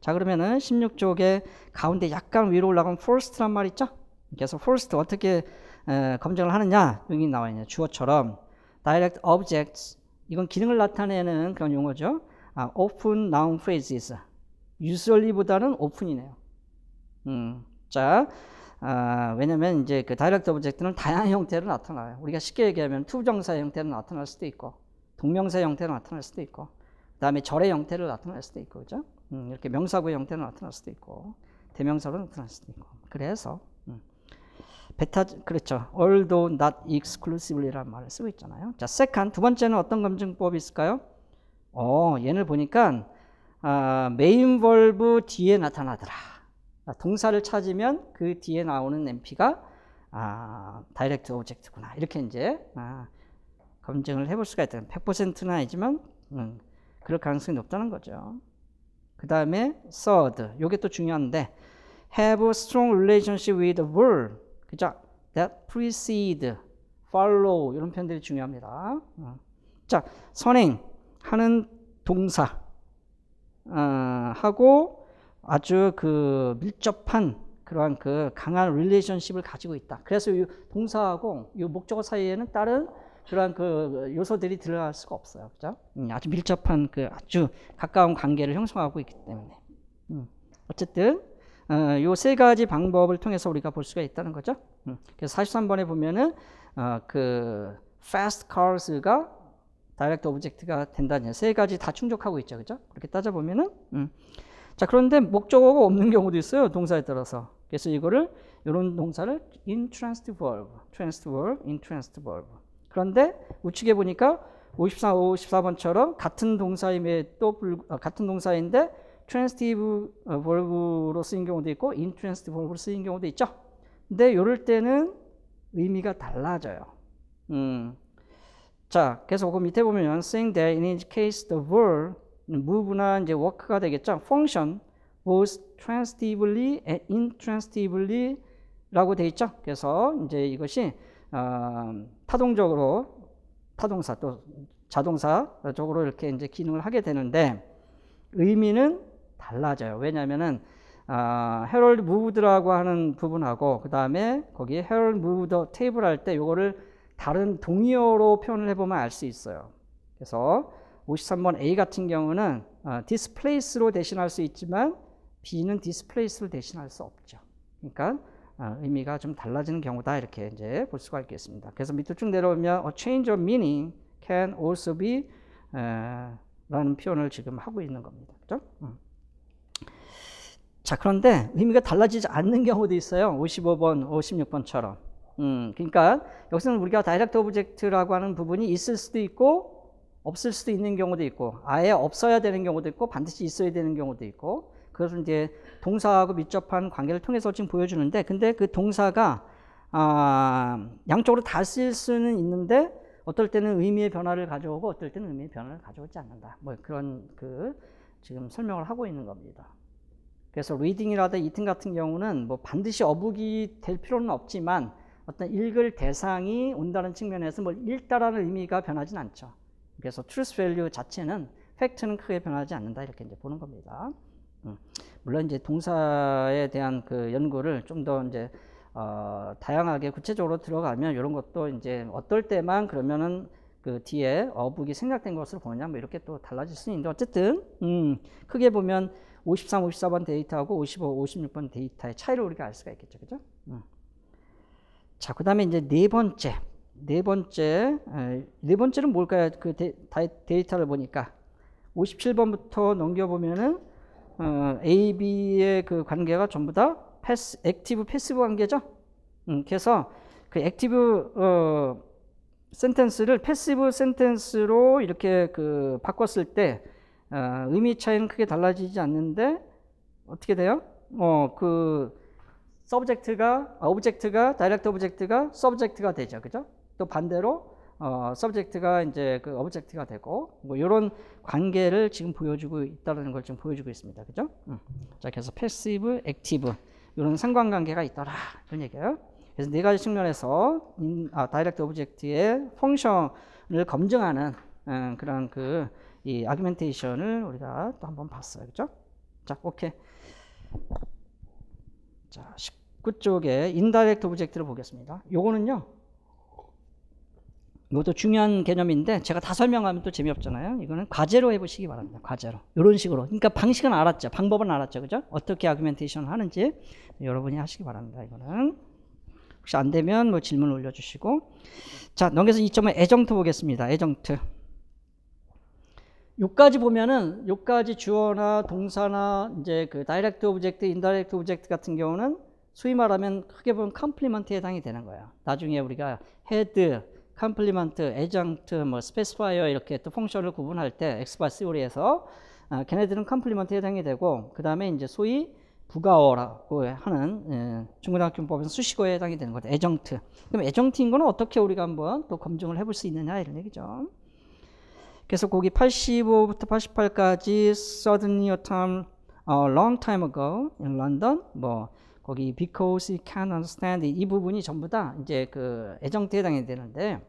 자 그러면은 16쪽에 가운데 약간 위로 올라간 forced란 말 있죠? 그래서 forced 어떻게 에, 검증을 하느냐 여기 나와 있냐 주어처럼 direct objects 이건 기능을 나타내는 그런 용어죠. 아, often noun phrases usually보다는 o f e n 이네요 음, 자 아, 왜냐면 이제 그 다이렉트 오브젝트는 다양한 형태로 나타나요. 우리가 쉽게 얘기하면 투정사 형태로 나타날 수도 있고 동명사 형태로 나타날 수도 있고 그다음에 절의 형태로 나타날 수도 있고 그죠? 음, 이렇게 명사구의 형태로 나타날 수도 있고 대명사로 나타날 수도 있고 그래서 음, 베타 그렇죠. although not exclusively라는 말을 쓰고 있잖아요. 자, 세 e 두 번째는 어떤 검증법이 있을까요? 어, 얘를 보니까 아, 메인 벌브 뒤에 나타나더라. 동사를 찾으면 그 뒤에 나오는 m p 가 아, 다이렉트 오브젝트구나. 이렇게 이제 아, 검증을 해볼 수가 있다. 100%는 아니지만 음, 그럴 가능성이 높다는 거죠. 그 다음에 third. 요게 또 중요한데 have a strong relationship with the w o r b 그죠? that precede, follow 이런 표현들이 중요합니다. 어. 자, 선행 하는 동사 어, 하고 아주 그 밀접한 그러한 그 강한 릴레이션십을 가지고 있다. 그래서 이 동사하고 이 목적어 사이에는 다른 그러한 그 요소들이 들어갈 수가 없어요. 그죠? 음, 아주 밀접한 그 아주 가까운 관계를 형성하고 있기 때문에. 음, 어쨌든, 어, 요세 가지 방법을 통해서 우리가 볼 수가 있다는 거죠. 음, 그래서 43번에 보면은, 어, 그, fast cars가 direct o b j e c t 가 된다는 세 가지 다 충족하고 있죠. 그죠? 그렇게 따져보면은, 음. 자, 그런데 목적어가 없는 경우도 있어요. 동사에 따라서. 그래서 이거를, 이런 동사를 intransitive verb, transitive verb, intransitive verb. 그런데 우측에 보니까 53, 54번처럼 같은 동사임에 또 불, 어, 같은 동사인데 트랜스티브 어, 볼브로 쓰인 경우도 있고 인트랜스티브 볼브로 쓰인 경우도 있죠. 근데 이럴 때는 의미가 달라져요. 음. 자, 계속 그 밑에 보면 saying that in each case the verb move나 이제 work가 되겠죠. function was transitively and intransitively라고 돼 있죠. 그래서 이제 이것이 어, 타동적으로타동사또 자동사 쪽으로 이렇게 이제 기능을 하게 되는데 의미는 달라져요. 왜냐하면은 아, 헤럴드 무브드라고 하는 부분하고 그 다음에 거기에 헤럴드 무브드 테이블 할 때 이거를 다른 동의어로 표현을 해보면 알 수 있어요. 그래서 53번 A 같은 경우는 디스플레이스로 아, 대신할 수 있지만 B는 디스플레이스로 대신할 수 없죠. 그러니까 아, 의미가 좀 달라지는 경우다 이렇게 이제 볼 수가 있겠습니다. 그래서 밑으로 쭉 내려오면 a change of meaning can also be 라는 표현을 지금 하고 있는 겁니다. 그렇죠? 자 그런데 의미가 달라지지 않는 경우도 있어요. 55번, 56번처럼. 음, 그러니까 여기서는 우리가 다이렉트 오브젝트라고 하는 부분이 있을 수도 있고 없을 수도 있는 경우도 있고 아예 없어야 되는 경우도 있고 반드시 있어야 되는 경우도 있고 그것은 이제 동사하고 밀접한 관계를 통해서 지금 보여주는데 근데 그 동사가 아, 양쪽으로 다 쓸 수는 있는데 어떨 때는 의미의 변화를 가져오고 어떨 때는 의미의 변화를 가져오지 않는다. 뭐 그런 그 지금 설명을 하고 있는 겁니다. 그래서 리딩이라든 이팅 같은 경우는 뭐 반드시 어북이 될 필요는 없지만 어떤 읽을 대상이 온다는 측면에서 뭘 뭐 읽다라는 의미가 변하진 않죠. 그래서 truth value 자체는 팩트는 크게 변하지 않는다 이렇게 이제 보는 겁니다. 음. 물론 이제 동사에 대한 그 연구를 좀 더 이제 어, 다양하게 구체적으로 들어가면 이런 것도 이제 어떨 때만 그러면은 그 뒤에 어북이 생략된 것을 보느냐 뭐 이렇게 또 달라질 수 있는데 어쨌든 음, 크게 보면 53, 54번 데이터하고 55, 56번 데이터의 차이를 우리가 알 수가 있겠죠, 그죠? 음. 자, 그다음에 이제 네 번째, 네 번째, 네 번째는 뭘까요? 그 데, 데이터를 보니까 57번부터 넘겨 보면은 어, A, B의 그 관계가 전부 다 패스, 액티브, 패시브 관계죠. 음, 그래서 그 액티브 어, 센텐스를 패시브 센텐스로 이렇게 그 바꿨을 때 어, 의미 차이는 크게 달라지지 않는데 어떻게 돼요? 어, 그 서브젝트가 오브젝트가 다이렉트 오브젝트가 서브젝트가 되죠. 그죠? 또 반대로 어, 서브젝트가 이제 그 오브젝트가 되고 뭐 이런 관계를 지금 보여주고 있다는 걸 지금 보여주고 있습니다. 그죠? 음. 자, 그래서 패시브, 액티브 이런 상관관계가 있더라 이런 얘기예요. 그래서 네 가지 측면에서 인, 아, 다이렉트 오브젝트의 펑션을 검증하는 음, 그런 그이 아규멘테이션을 우리가 또 한번 봤어요. 그죠? 자, 오케이. 자, 19쪽에 인다이렉트 오브젝트를 보겠습니다. 요거는요. 이것도 중요한 개념인데 제가 다 설명하면 또 재미없잖아요. 이거는 과제로 해보시기 바랍니다. 과제로. 이런 식으로. 그러니까 방식은 알았죠. 방법은 알았죠. 그죠? 어떻게 아규멘테이션을 하는지 여러분이 하시기 바랍니다. 이거는. 혹시 안 되면 뭐 질문 올려주시고. 자, 넘겨서 이점에 애정트 보겠습니다. 애정트. 요까지 보면은 요까지 주어나 동사나 이제 그 다이렉트 오브젝트, 인다이렉트 오브젝트 같은 경우는 소위 말하면 크게 보면 컴플리먼트에 해당이 되는 거예요. 나중에 우리가 헤드 컴플리먼트, 애정트, 뭐 스페시파이어 이렇게 또 펑션을 구분할 때 엑스바 시오리에서 아, 걔네들은 컴플리먼트에 해당이 되고 그 다음에 이제 소위 부가어라고 하는 예, 중고등학교법은 수식어에 해당이 되는 거죠. 애정트. 그럼 애정트인 거는 어떻게 우리가 한번 또 검증을 해볼 수 있느냐 이런 얘기죠. 그래서 거기 85부터 88까지 suddenly a time, a long time ago in London 뭐 거기 because you c a n understand it, 이 부분이 전부 다 이제 그 애정트에 해당이 되는데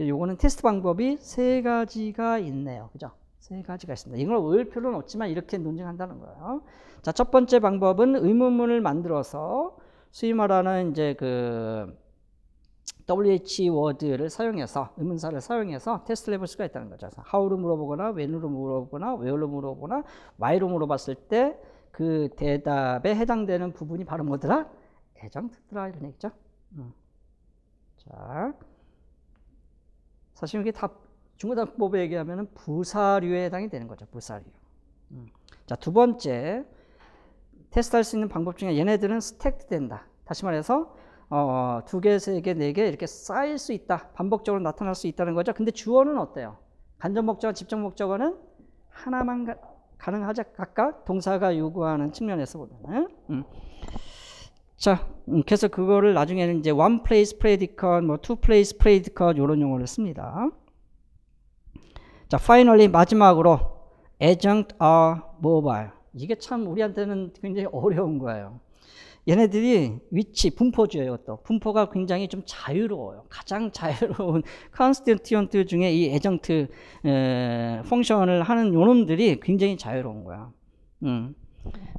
예, 요거는 테스트 방법이 세 가지가 있네요. 그죠? 세 가지가 있습니다. 이걸 외울 필요는 없지만 이렇게 논쟁한다는 거예요. 자, 첫 번째 방법은 의문문을 만들어서 수위 말라는 이제 그 WH 워드를 사용해서 의문사를 사용해서 테스트를 해볼 수가 있다는 거죠. 그래서 how로 물어보거나 when으로 물어보거나 where로 물어보거나 why로 물어봤을 때 그 대답에 해당되는 부분이 바로 뭐더라? 애정특더라 이런 얘기죠. 음. 자. 사실 이게 답, 중고답법에 얘기하면 부사류에 해당이 되는 거죠. 부사류. 음. 자, 두 번째. 테스트할 수 있는 방법 중에 얘네들은 스택 트 된다. 다시 말해서 어, 어, 두 개, 세 개, 네 개 이렇게 쌓일 수 있다. 반복적으로 나타날 수 있다는 거죠. 근데 주어는 어때요? 간접 목적어, 직접 목적어는 하나만 가, 능하죠 각각 동사가 요구하는 측면에서 보면은. 음. 자, 음, 그래서 그거를 나중에는 이제 one place predicate, 뭐 two place predicate 이런 용어를 씁니다. 자, finally 마지막으로 adjunct are mobile. 이게 참 우리한테는 굉장히 어려운 거예요. 얘네들이 위치, 분포주예요, 또. 분포가 굉장히 좀 자유로워요. 가장 자유로운 c o n s t 컨스텐티 n 트 중에 이 adjunct 에정 t 에, 펑션을 하는 요놈들이 굉장히 자유로운 거야. 음.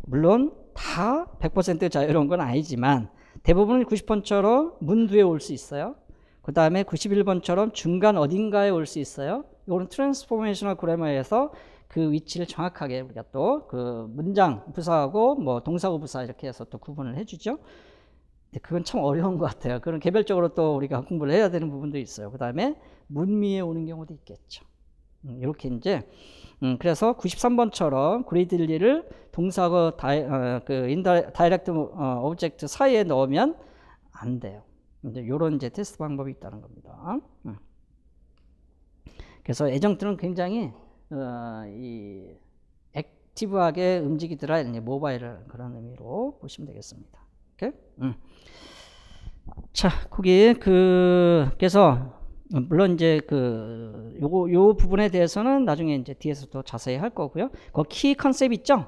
물론 다100% 자유로운 건 아니지만 대부분은 90번처럼 문두에 올 수 있어요. 그 다음에 91번처럼 중간 어딘가에 올 수 있어요. 이거는 트랜스포메이션널 그래머에서 그 위치를 정확하게 우리가 또 그 문장 부사하고 뭐 동사고 부사 이렇게 해서 또 구분을 해주죠. 근데 그건 참 어려운 것 같아요. 그런 개별적으로 또 우리가 공부를 해야 되는 부분도 있어요. 그 다음에 문미에 오는 경우도 있겠죠. 음, 이렇게 이제 음, 그래서 93번처럼 그리들리를 동사하고 다이, 어, 그 인다, 다이렉트 어, 오브젝트 사이에 넣으면 안 돼요. 이제 요런 이제 테스트 방법이 있다는 겁니다. 음. 그래서 애정들은 굉장히 어, 이 액티브하게 움직이더라 모바일을 그런 의미로 보시면 되겠습니다. 이렇게? 음. 자, 거기 그 그래서 물론 이제 그 요거 요 부분에 대해서는 나중에 이제 뒤에서 더 자세히 할 거고요. 그 키 컨셉 있죠?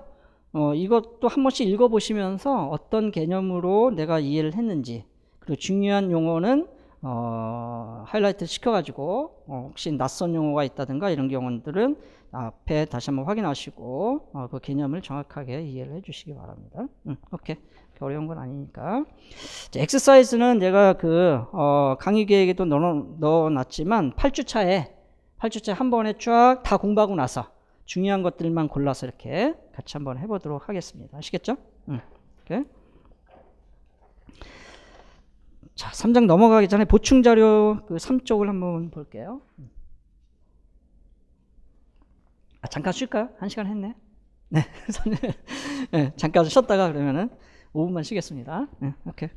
어, 이것도 한 번씩 읽어 보시면서 어떤 개념으로 내가 이해를 했는지 그리고 중요한 용어는 어, 하이라이트 시켜가지고 어, 혹시 낯선 용어가 있다든가 이런 경우들은 앞에 다시 한번 확인하시고 어, 그 개념을 정확하게 이해를 해주시기 바랍니다. 음, 오케이. 어려운 건 아니니까. 자, 엑서사이즈는 내가 그, 어, 강의 계획에도 넣어, 놨지만 8주차에, 8주차 에한 번에 쫙 다 공부하고 나서 중요한 것들만 골라서 이렇게 같이 한번 해보도록 하겠습니다. 아시겠죠? 응. 자, 3장 넘어가기 전에 보충 자료 그 3쪽을 한번 볼게요. 아, 잠깐 쉴까요? 한 시간 했네. 네. 네. 잠깐 쉬었다가 그러면은 5분만 쉬겠습니다. 네, 이렇게.